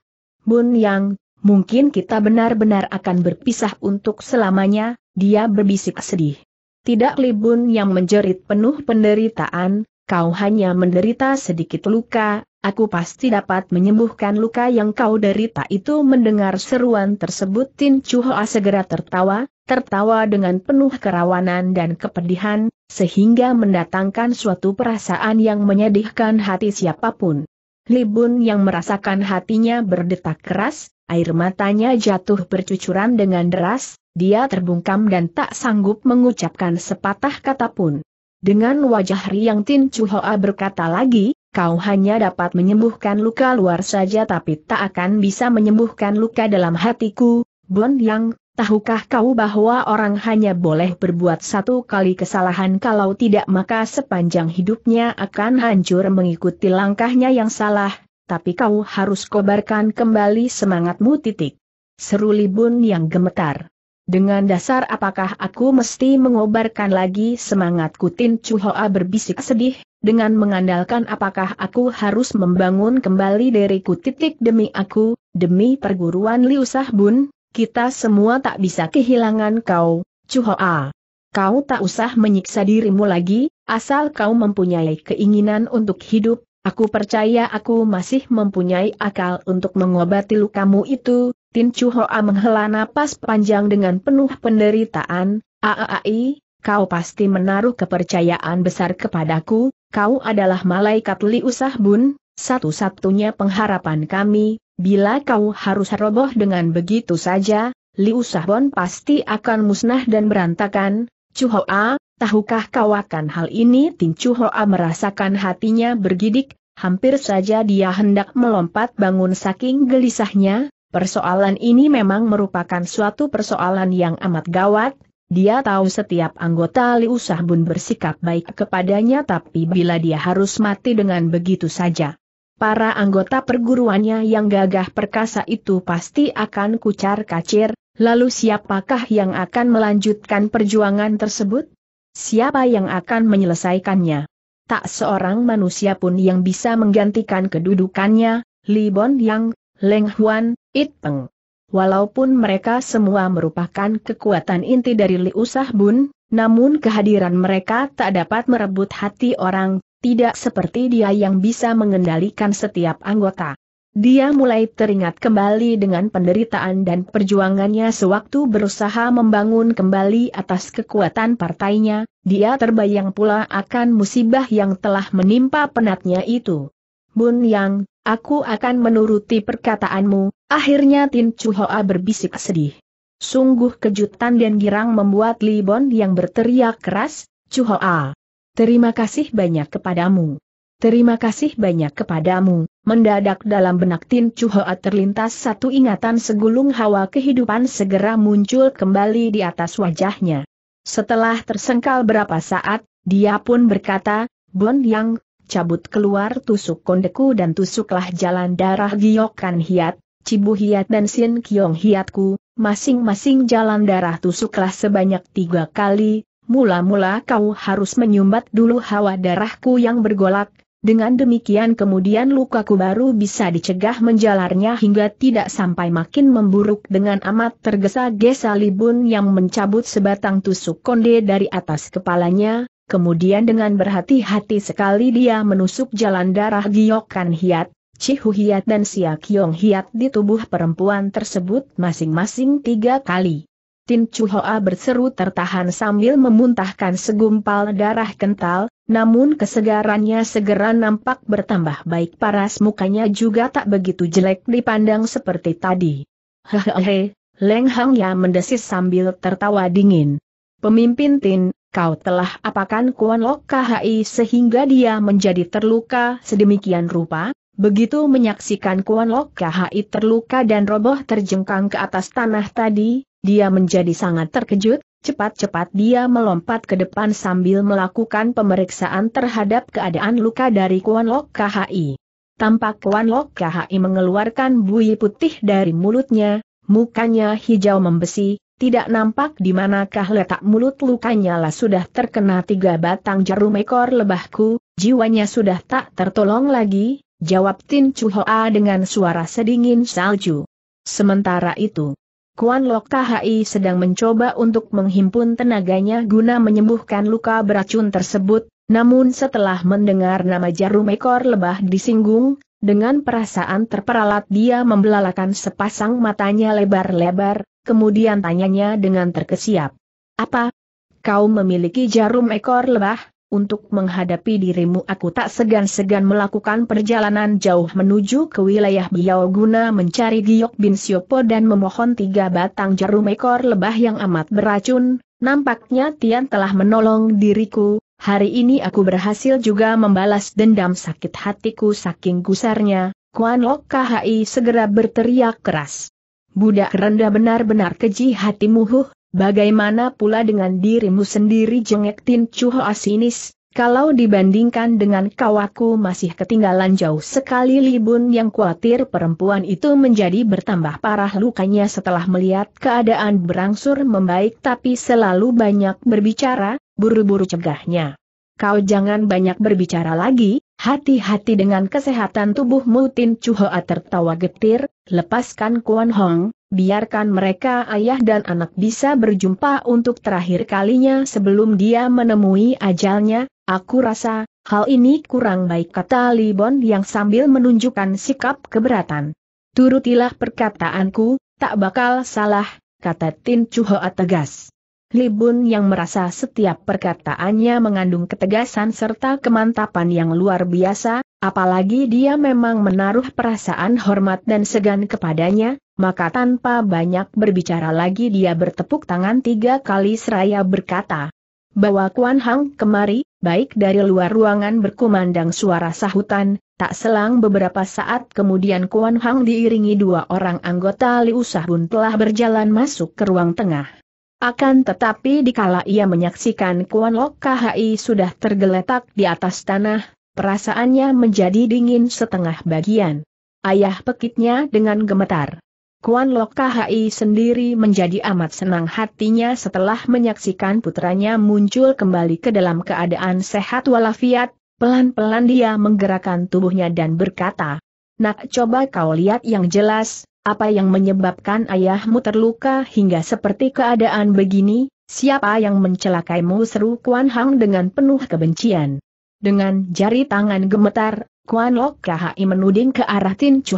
Bun Yang, mungkin kita benar-benar akan berpisah untuk selamanya, dia berbisik sedih. Tidak Li Bun Yang menjerit penuh penderitaan, kau hanya menderita sedikit luka, aku pasti dapat menyembuhkan luka yang kau derita itu mendengar seruan tersebut Tin Chuhoa segera tertawa, tertawa dengan penuh kerawanan dan kepedihan, sehingga mendatangkan suatu perasaan yang menyedihkan hati siapapun. Libun yang merasakan hatinya berdetak keras, air matanya jatuh bercucuran dengan deras, dia terbungkam dan tak sanggup mengucapkan sepatah kata pun. Dengan wajah riang Tin Chu berkata lagi, kau hanya dapat menyembuhkan luka luar saja tapi tak akan bisa menyembuhkan luka dalam hatiku, Bon Yang, Tahukah kau bahwa orang hanya boleh berbuat satu kali kesalahan kalau tidak maka sepanjang hidupnya akan hancur mengikuti langkahnya yang salah, tapi kau harus kobarkan kembali semangatmu titik. Seru Libun yang gemetar. Dengan dasar apakah aku mesti mengobarkan lagi semangatku Tin Chuhoa berbisik sedih, dengan mengandalkan apakah aku harus membangun kembali diriku titik demi aku, demi perguruan Liusah Bun, kita semua tak bisa kehilangan kau, Chuhoa. Kau tak usah menyiksa dirimu lagi, asal kau mempunyai keinginan untuk hidup, aku percaya aku masih mempunyai akal untuk mengobati lukamu itu, Tin Chuhoa menghela napas panjang dengan penuh penderitaan, Aai, kau pasti menaruh kepercayaan besar kepadaku, kau adalah malaikat Liusah Bun, satu-satunya pengharapan kami, Bila kau harus roboh dengan begitu saja, Liu Sahbon pasti akan musnah dan berantakan, Chuhoa, tahukah kau akan hal ini? Tin Chuhoa merasakan hatinya bergidik, hampir saja dia hendak melompat bangun saking gelisahnya, persoalan ini memang merupakan suatu persoalan yang amat gawat, dia tahu setiap anggota Liu Sahbon bersikap baik kepadanya tapi bila dia harus mati dengan begitu saja para anggota perguruannya yang gagah perkasa itu pasti akan kucar kacir, lalu siapakah yang akan melanjutkan perjuangan tersebut? Siapa yang akan menyelesaikannya? Tak seorang manusia pun yang bisa menggantikan kedudukannya, Li Bon Yang, Leng Huan, It Peng. Walaupun mereka semua merupakan kekuatan inti dari Li Usah Bun, namun kehadiran mereka tak dapat merebut hati orang, tidak seperti dia yang bisa mengendalikan setiap anggota. Dia mulai teringat kembali dengan penderitaan dan perjuangannya sewaktu berusaha membangun kembali atas kekuatan partainya, dia terbayang pula akan musibah yang telah menimpa penatnya itu. Bun Yang, aku akan menuruti perkataanmu, akhirnya Tin Chu berbisik sedih. Sungguh kejutan dan girang membuat Li Bon yang berteriak keras, Chu Terima kasih banyak kepadamu. Terima kasih banyak kepadamu. Mendadak dalam benak Tin Chu terlintas satu ingatan segulung hawa kehidupan segera muncul kembali di atas wajahnya. Setelah tersengkal berapa saat, dia pun berkata, Bon Yang, cabut keluar tusuk kondeku dan tusuklah jalan darah Giokan Hiat, Cibu Hiat dan Sin Kiong Hiatku, masing-masing jalan darah tusuklah sebanyak tiga kali, mula-mula kau harus menyumbat dulu hawa darahku yang bergolak, dengan demikian kemudian lukaku baru bisa dicegah menjalarnya hingga tidak sampai makin memburuk dengan amat tergesa-gesa Libun yang mencabut sebatang tusuk konde dari atas kepalanya, kemudian dengan berhati-hati sekali dia menusuk jalan darah Giokan Hiat, Cihu Hiat dan Siak Yong Hiat di tubuh perempuan tersebut masing-masing tiga kali. Tin Chu berseru tertahan sambil memuntahkan segumpal darah kental, namun kesegarannya segera nampak bertambah baik paras mukanya juga tak begitu jelek dipandang seperti tadi. Hehehe, Leng Hang Ya mendesis sambil tertawa dingin. Pemimpin Tin, kau telah apakan Kuan Lok KHI sehingga dia menjadi terluka sedemikian rupa? Begitu menyaksikan Kuan Lok KHI terluka dan roboh terjengkang ke atas tanah tadi, dia menjadi sangat terkejut, cepat-cepat dia melompat ke depan sambil melakukan pemeriksaan terhadap keadaan luka dari Kuan Lok KHI. Tampak Kuan Lok KHI mengeluarkan bui putih dari mulutnya, mukanya hijau membesi, tidak nampak di manakah letak mulut lukanya lah sudah terkena tiga batang jarum ekor lebahku, jiwanya sudah tak tertolong lagi, jawab Tin Chu Hoa dengan suara sedingin salju. Sementara itu, Kuan Lok Tahai sedang mencoba untuk menghimpun tenaganya guna menyembuhkan luka beracun tersebut, namun setelah mendengar nama jarum ekor lebah disinggung, dengan perasaan terperalat dia membelalakan sepasang matanya lebar-lebar, kemudian tanyanya dengan terkesiap. Apa? Kau memiliki jarum ekor lebah? Untuk menghadapi dirimu aku tak segan-segan melakukan perjalanan jauh menuju ke wilayah Biao guna mencari Giok Bin Siopo dan memohon tiga batang jarum ekor lebah yang amat beracun, nampaknya Tian telah menolong diriku, hari ini aku berhasil juga membalas dendam sakit hatiku saking gusarnya, Kuan Lok KHI segera berteriak keras. Budak rendah benar-benar keji hatimu huh, Bagaimana pula dengan dirimu sendiri jengek Tin Chuho asinis? kalau dibandingkan dengan kawaku masih ketinggalan jauh sekali Libun yang khawatir perempuan itu menjadi bertambah parah lukanya setelah melihat keadaan berangsur membaik tapi selalu banyak berbicara, buru-buru cegahnya. Kau jangan banyak berbicara lagi, hati-hati dengan kesehatan tubuhmu Tin Chu tertawa getir, lepaskan Kuan Hong, Biarkan mereka ayah dan anak bisa berjumpa untuk terakhir kalinya sebelum dia menemui ajalnya, aku rasa, hal ini kurang baik kata Libon yang sambil menunjukkan sikap keberatan. Turutilah perkataanku, tak bakal salah, kata Tin Chuhoa tegas. Libun yang merasa setiap perkataannya mengandung ketegasan serta kemantapan yang luar biasa, apalagi dia memang menaruh perasaan hormat dan segan kepadanya, maka tanpa banyak berbicara lagi dia bertepuk tangan tiga kali seraya berkata, Bawa Kuan Hang kemari, baik dari luar ruangan berkumandang suara sahutan, tak selang beberapa saat kemudian Kuan Hang diiringi dua orang anggota Liu Sahun telah berjalan masuk ke ruang tengah. Akan tetapi dikala ia menyaksikan Kuan Lok KHI sudah tergeletak di atas tanah, perasaannya menjadi dingin setengah bagian. Ayah pekitnya dengan gemetar. Kuan Lok KHI sendiri menjadi amat senang hatinya setelah menyaksikan putranya muncul kembali ke dalam keadaan sehat walafiat, pelan-pelan dia menggerakkan tubuhnya dan berkata, Nak coba kau lihat yang jelas, apa yang menyebabkan ayahmu terluka hingga seperti keadaan begini, siapa yang mencelakaimu seru Kuan Hang dengan penuh kebencian. Dengan jari tangan gemetar, Kuan Lok Khai menuding ke arah Tin Chu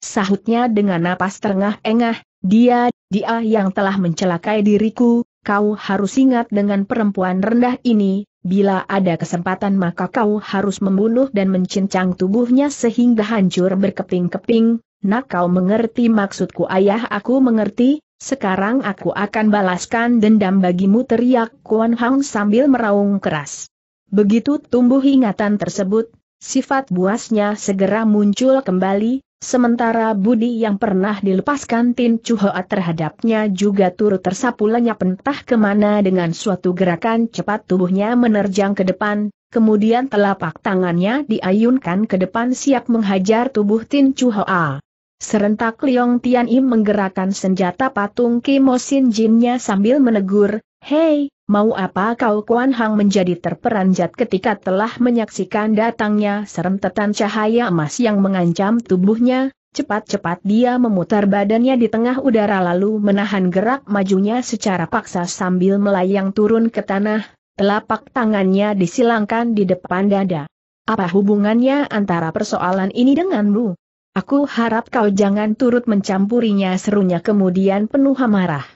sahutnya dengan napas terengah-engah, dia, dia yang telah mencelakai diriku, kau harus ingat dengan perempuan rendah ini, bila ada kesempatan maka kau harus membunuh dan mencincang tubuhnya sehingga hancur berkeping-keping, nak kau mengerti maksudku ayah aku mengerti, sekarang aku akan balaskan dendam bagimu teriak Kuan Hang sambil meraung keras. Begitu tumbuh ingatan tersebut, sifat buasnya segera muncul kembali, sementara budi yang pernah dilepaskan Tin Chuhoa terhadapnya juga turut tersapu lenyap entah kemana dengan suatu gerakan cepat tubuhnya menerjang ke depan, kemudian telapak tangannya diayunkan ke depan siap menghajar tubuh Tin Chuhoa. Serentak Liong Tian Im menggerakkan senjata patung Kimo Sin Jinnya sambil menegur, Hei, mau apa kau Kuan Hang menjadi terperanjat ketika telah menyaksikan datangnya serentetan cahaya emas yang mengancam tubuhnya, cepat-cepat dia memutar badannya di tengah udara lalu menahan gerak majunya secara paksa sambil melayang turun ke tanah, telapak tangannya disilangkan di depan dada. Apa hubungannya antara persoalan ini denganmu? Aku harap kau jangan turut mencampurinya serunya kemudian penuh amarah.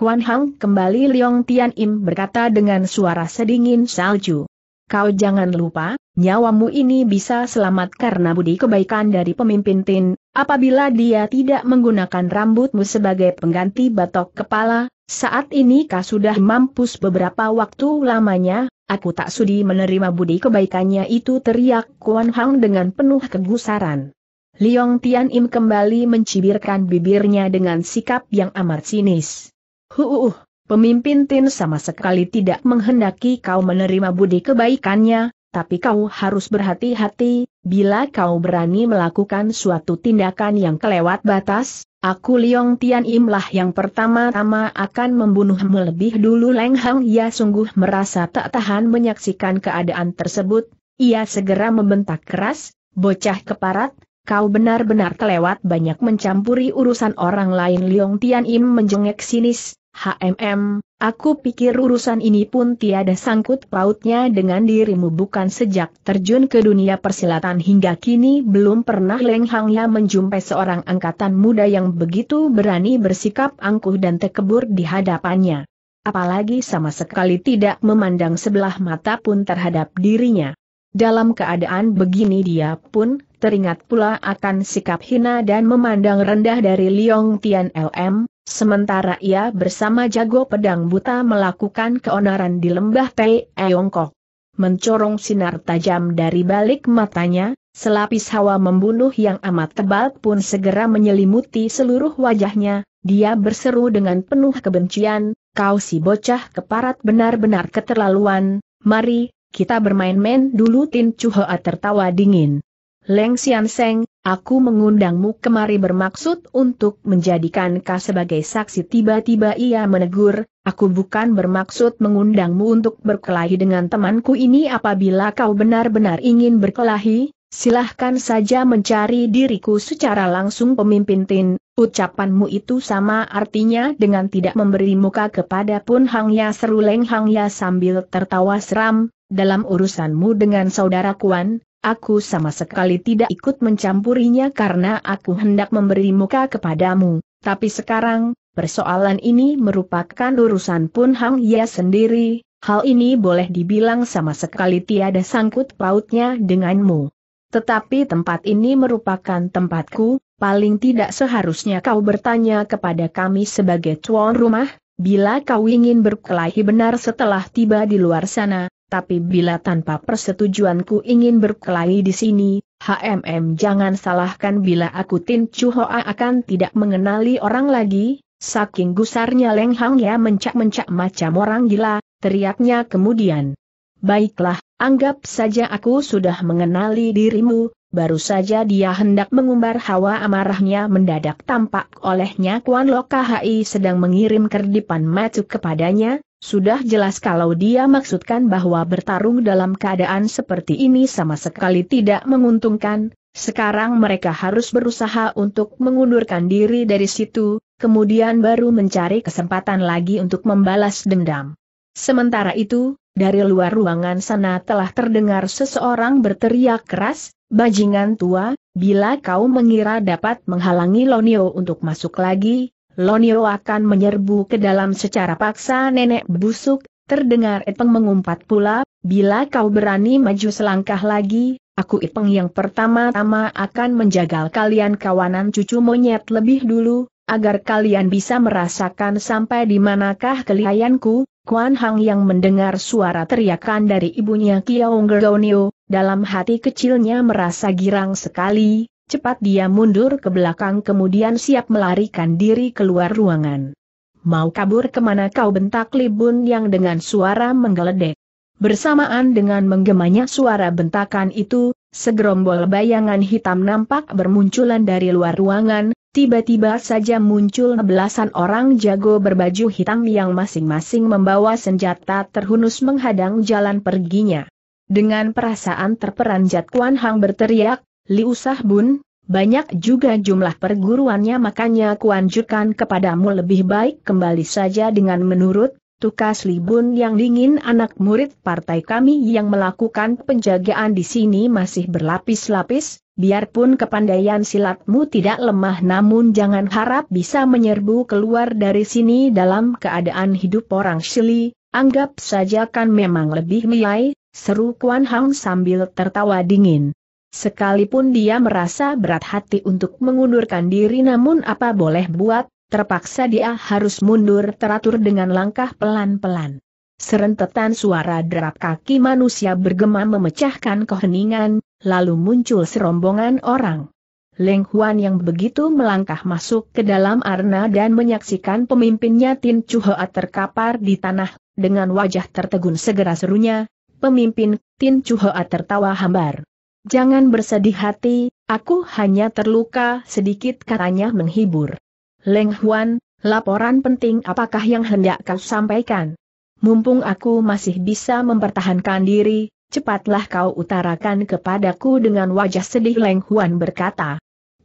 Kuan Hang kembali Leong Tian Im berkata dengan suara sedingin salju. Kau jangan lupa, nyawamu ini bisa selamat karena budi kebaikan dari pemimpin Tin, apabila dia tidak menggunakan rambutmu sebagai pengganti batok kepala, saat ini kau sudah mampus beberapa waktu lamanya, aku tak sudi menerima budi kebaikannya itu teriak Kuan Hang dengan penuh kegusaran. Leong Tian Im kembali mencibirkan bibirnya dengan sikap yang amat sinis. Huuh, pemimpin Tin sama sekali tidak menghendaki kau menerima budi kebaikannya, tapi kau harus berhati-hati, bila kau berani melakukan suatu tindakan yang kelewat batas, aku Liong Tian Im lah yang pertama-tama akan membunuhmu lebih dulu Leng Hang Ya sungguh merasa tak tahan menyaksikan keadaan tersebut, ia segera membentak keras, bocah keparat, kau benar-benar kelewat banyak mencampuri urusan orang lain Liong Tian Im menjengek sinis, HMM, aku pikir urusan ini pun tiada sangkut pautnya dengan dirimu bukan sejak terjun ke dunia persilatan hingga kini belum pernah Leng menjumpai seorang angkatan muda yang begitu berani bersikap angkuh dan tekebur di hadapannya. Apalagi sama sekali tidak memandang sebelah mata pun terhadap dirinya. Dalam keadaan begini dia pun teringat pula akan sikap hina dan memandang rendah dari Liong Tian LM, sementara ia bersama jago pedang buta melakukan keonaran di lembah Pei Eongkok. Mencorong sinar tajam dari balik matanya, selapis hawa membunuh yang amat tebal pun segera menyelimuti seluruh wajahnya, dia berseru dengan penuh kebencian, kau si bocah keparat benar-benar keterlaluan, mari, kita bermain-main dulu Tin Hoa tertawa dingin. Leng Xian Seng, aku mengundangmu kemari bermaksud untuk menjadikan Ka sebagai saksi tiba-tiba ia menegur, aku bukan bermaksud mengundangmu untuk berkelahi dengan temanku ini apabila kau benar-benar ingin berkelahi, silahkan saja mencari diriku secara langsung pemimpin Tin, ucapanmu itu sama artinya dengan tidak memberi muka kepada Pun Hang Ya seru Leng Hang Ya sambil tertawa seram, dalam urusanmu dengan saudara Kuan, aku sama sekali tidak ikut mencampurinya karena aku hendak memberi muka kepadamu, tapi sekarang, persoalan ini merupakan urusan Pun Hang Ya sendiri, hal ini boleh dibilang sama sekali tiada sangkut pautnya denganmu. Tetapi tempat ini merupakan tempatku, paling tidak seharusnya kau bertanya kepada kami sebagai tuan rumah, bila kau ingin berkelahi benar setelah tiba di luar sana, tapi bila tanpa persetujuanku ingin berkelahi di sini, HMM jangan salahkan bila aku Tin Chu Hoa akan tidak mengenali orang lagi, saking gusarnya Leng Hang ya mencak-mencak macam orang gila, teriaknya kemudian. Baiklah, anggap saja aku sudah mengenali dirimu, baru saja dia hendak mengumbar hawa amarahnya mendadak tampak olehnya Kuan Lo Kahai sedang mengirim kerdipan matu kepadanya, sudah jelas kalau dia maksudkan bahwa bertarung dalam keadaan seperti ini sama sekali tidak menguntungkan, sekarang mereka harus berusaha untuk mengundurkan diri dari situ, kemudian baru mencari kesempatan lagi untuk membalas dendam. Sementara itu, dari luar ruangan sana telah terdengar seseorang berteriak keras, Bajingan tua, bila kau mengira dapat menghalangi Lonio untuk masuk lagi, Lonio akan menyerbu ke dalam secara paksa nenek busuk, terdengar Ipeng mengumpat pula, bila kau berani maju selangkah lagi, aku Ipeng yang pertama-tama akan menjagal kalian kawanan cucu monyet lebih dulu, agar kalian bisa merasakan sampai di manakah kelihayanku, Kuan Hang yang mendengar suara teriakan dari ibunya Kiaung Ngeronio, dalam hati kecilnya merasa girang sekali, Cepat dia mundur ke belakang kemudian siap melarikan diri keluar ruangan. Mau kabur kemana kau bentak Libun yang dengan suara menggeledek. Bersamaan dengan menggemanya suara bentakan itu, segerombol bayangan hitam nampak bermunculan dari luar ruangan, tiba-tiba saja muncul belasan orang jago berbaju hitam yang masing-masing membawa senjata terhunus menghadang jalan perginya. Dengan perasaan terperanjat Kuan Hang berteriak, Liu Bun, banyak juga jumlah perguruannya makanya kuanjurkan kepadamu lebih baik kembali saja dengan menurut tukas Bun yang dingin anak murid partai kami yang melakukan penjagaan di sini masih berlapis-lapis, biarpun kepandaian silatmu tidak lemah namun jangan harap bisa menyerbu keluar dari sini dalam keadaan hidup orang Shili, anggap saja kan memang lebih miai, seru Kuan Hang sambil tertawa dingin. Sekalipun dia merasa berat hati untuk mengundurkan diri namun apa boleh buat, terpaksa dia harus mundur teratur dengan langkah pelan-pelan. Serentetan suara derap kaki manusia bergema memecahkan keheningan, lalu muncul serombongan orang. Leng Huan yang begitu melangkah masuk ke dalam arena dan menyaksikan pemimpinnya Tin Chu Hoa terkapar di tanah, dengan wajah tertegun segera serunya, pemimpin, Tin Chu Hoa tertawa hambar. Jangan bersedih hati, aku hanya terluka sedikit katanya menghibur. Leng Huan, laporan penting apakah yang hendak kau sampaikan? Mumpung aku masih bisa mempertahankan diri, cepatlah kau utarakan kepadaku dengan wajah sedih Leng Huan berkata.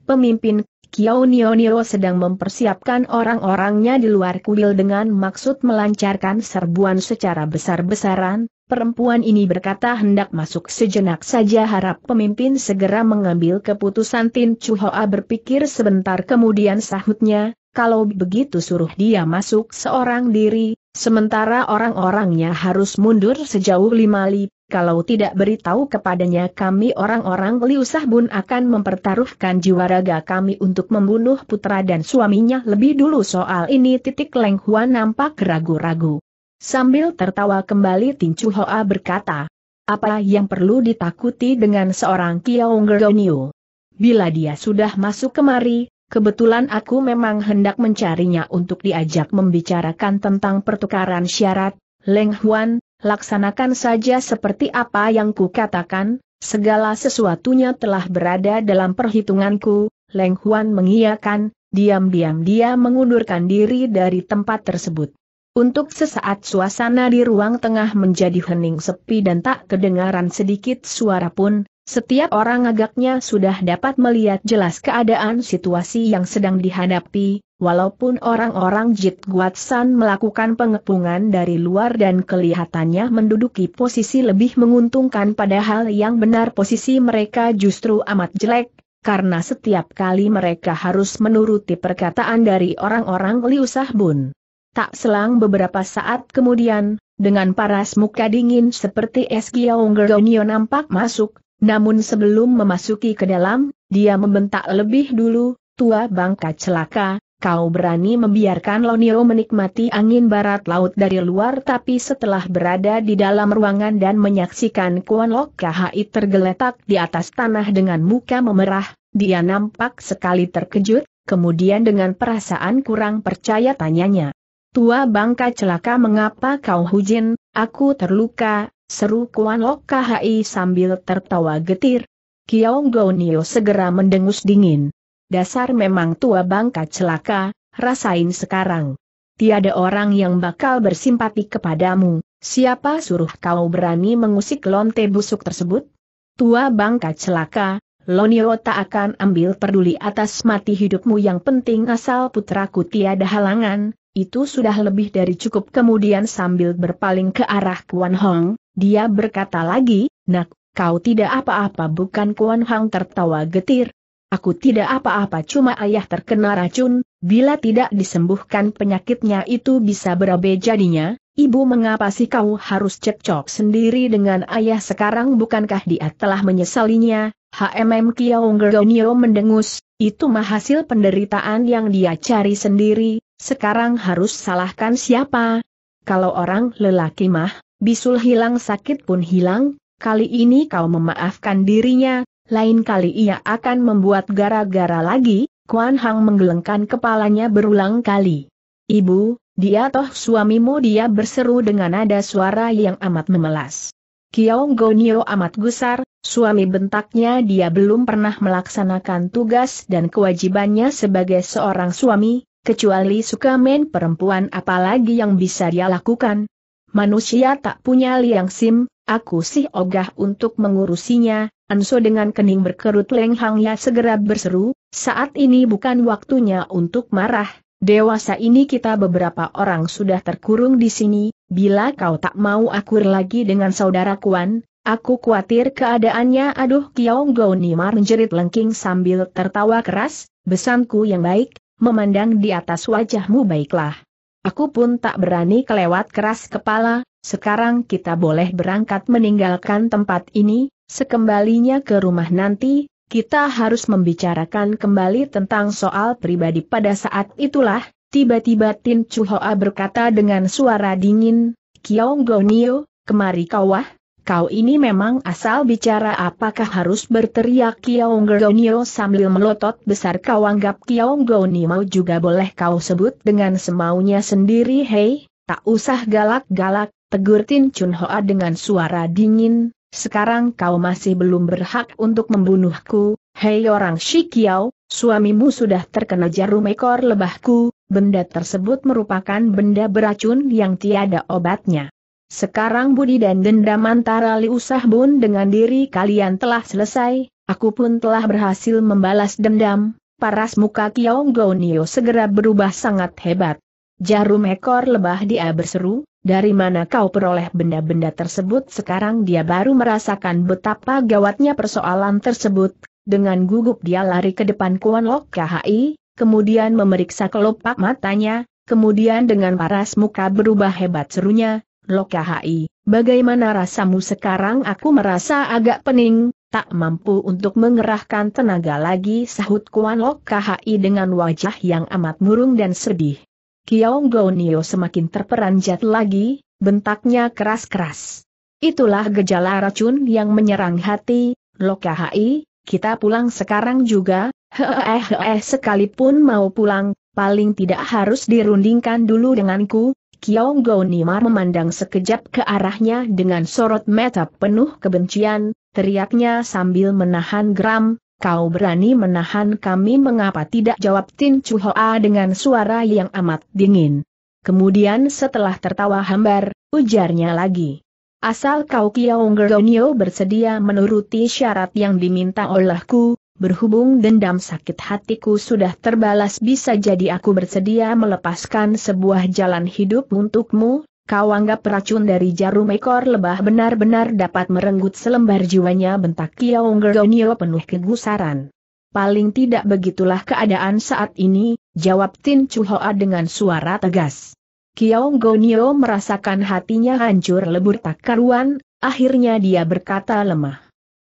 Pemimpin, Kiao Nio sedang mempersiapkan orang-orangnya di luar kuil dengan maksud melancarkan serbuan secara besar-besaran, Perempuan ini berkata hendak masuk sejenak saja harap pemimpin segera mengambil keputusan Tin Chu Hoa berpikir sebentar kemudian sahutnya, kalau begitu suruh dia masuk seorang diri, sementara orang-orangnya harus mundur sejauh lima li, kalau tidak beritahu kepadanya kami orang-orang Liu Sahbun akan mempertaruhkan jiwa raga kami untuk membunuh putra dan suaminya lebih dulu soal ini titik Leng Huan nampak ragu-ragu. Sambil tertawa kembali Tincu Hoa berkata, apa yang perlu ditakuti dengan seorang Kiaung Geroniu? Bila dia sudah masuk kemari, kebetulan aku memang hendak mencarinya untuk diajak membicarakan tentang pertukaran syarat, Leng Huan, laksanakan saja seperti apa yang kukatakan, segala sesuatunya telah berada dalam perhitunganku, Leng Huan mengiyakan, diam-diam dia mengundurkan diri dari tempat tersebut. Untuk sesaat suasana di ruang tengah menjadi hening sepi dan tak kedengaran sedikit suara pun, setiap orang agaknya sudah dapat melihat jelas keadaan situasi yang sedang dihadapi, walaupun orang-orang Jit Guatsan melakukan pengepungan dari luar dan kelihatannya menduduki posisi lebih menguntungkan padahal yang benar posisi mereka justru amat jelek, karena setiap kali mereka harus menuruti perkataan dari orang-orang Liu Sahbun. Tak selang beberapa saat kemudian, dengan paras muka dingin seperti es Gyeonggeronyo nampak masuk, namun sebelum memasuki ke dalam, dia membentak lebih dulu, tua bangka celaka, kau berani membiarkan Lonio menikmati angin barat laut dari luar tapi setelah berada di dalam ruangan dan menyaksikan Kuan Lok KHI tergeletak di atas tanah dengan muka memerah, dia nampak sekali terkejut, kemudian dengan perasaan kurang percaya tanyanya. Tua bangka celaka mengapa kau hujin, aku terluka, seru Kuan Lok KHI sambil tertawa getir. Kiao Gonio segera mendengus dingin. Dasar memang tua bangka celaka, rasain sekarang. Tiada orang yang bakal bersimpati kepadamu, siapa suruh kau berani mengusik lonte busuk tersebut? Tua bangka celaka, Lonio tak akan ambil peduli atas mati hidupmu yang penting asal putraku tiada halangan, itu sudah lebih dari cukup kemudian sambil berpaling ke arah Kuan Hong, dia berkata lagi, nak, kau tidak apa-apa bukan Kuan Hong tertawa getir. Aku tidak apa-apa cuma ayah terkena racun, bila tidak disembuhkan penyakitnya itu bisa berabe jadinya, Ibu mengapa sih kau harus cekcok sendiri dengan ayah sekarang bukankah dia telah menyesalinya? HMM Kiaung Gerdonio mendengus, itu mah hasil penderitaan yang dia cari sendiri, sekarang harus salahkan siapa? Kalau orang lelaki mah, bisul hilang sakit pun hilang, kali ini kau memaafkan dirinya, lain kali ia akan membuat gara-gara lagi, Kuan Hang menggelengkan kepalanya berulang kali. Ibu, dia toh suamimu dia berseru dengan nada suara yang amat memelas. Kiong Gonio amat gusar, suami bentaknya dia belum pernah melaksanakan tugas dan kewajibannya sebagai seorang suami, Kecuali suka main perempuan apalagi yang bisa dia lakukan. Manusia tak punya liang sim, aku sih ogah untuk mengurusinya, Anso dengan kening berkerut lenghang ya segera berseru, saat ini bukan waktunya untuk marah, dewasa ini kita beberapa orang sudah terkurung di sini, bila kau tak mau akur lagi dengan saudara Kuan, Aku khawatir keadaannya aduh Kiong Gounimar menjerit lengking sambil tertawa keras, besanku yang baik, memandang di atas wajahmu baiklah. Aku pun tak berani kelewat keras kepala, sekarang kita boleh berangkat meninggalkan tempat ini, sekembalinya ke rumah nanti, kita harus membicarakan kembali tentang soal pribadi pada saat itulah, tiba-tiba Tin Chuhoa berkata dengan suara dingin, Kiong Gonio, kemari kau wah, kau ini memang asal bicara apakah harus berteriak Kiong Gonio sambil melotot besar kau anggap Kiong mau juga boleh kau sebut dengan semaunya sendiri hei, tak usah galak-galak, tegur Tin Chun Hoa dengan suara dingin, sekarang kau masih belum berhak untuk membunuhku, hei orang Shikiao, suamimu sudah terkena jarum ekor lebahku, benda tersebut merupakan benda beracun yang tiada obatnya. Sekarang budi dan dendam antara Liusah Bun dengan diri kalian telah selesai, aku pun telah berhasil membalas dendam, paras muka Kiong Gonio segera berubah sangat hebat. Jarum ekor lebah dia berseru, dari mana kau peroleh benda-benda tersebut sekarang dia baru merasakan betapa gawatnya persoalan tersebut, dengan gugup dia lari ke depan Kuan Lok KHI, kemudian memeriksa kelopak matanya, kemudian dengan paras muka berubah hebat serunya, Lokahi, bagaimana rasamu sekarang aku merasa agak pening, tak mampu untuk mengerahkan tenaga lagi sahut Kuan Lokahi dengan wajah yang amat murung dan sedih. Kiong Gonio semakin terperanjat lagi, bentaknya keras-keras. Itulah gejala racun yang menyerang hati, Lokahi, kita pulang sekarang juga, hehehe sekalipun mau pulang, paling tidak harus dirundingkan dulu denganku, Kiong Go Nimar memandang sekejap ke arahnya dengan sorot mata penuh kebencian, teriaknya sambil menahan geram, kau berani menahan kami mengapa tidak jawab Tin Chu Hoa dengan suara yang amat dingin. Kemudian setelah tertawa hambar, ujarnya lagi. Asal kau Kiong Nio bersedia menuruti syarat yang diminta olehku, Berhubung dendam sakit hatiku sudah terbalas bisa jadi aku bersedia melepaskan sebuah jalan hidup untukmu, kau anggap racun dari jarum ekor lebah benar-benar dapat merenggut selembar jiwanya bentak Kiaung Gergonio penuh kegusaran. Paling tidak begitulah keadaan saat ini, jawab Tin Chu Hoa dengan suara tegas. Kiaung Gonio merasakan hatinya hancur lebur tak karuan, akhirnya dia berkata lemah.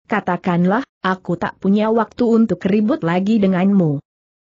Katakanlah, aku tak punya waktu untuk ribut lagi denganmu.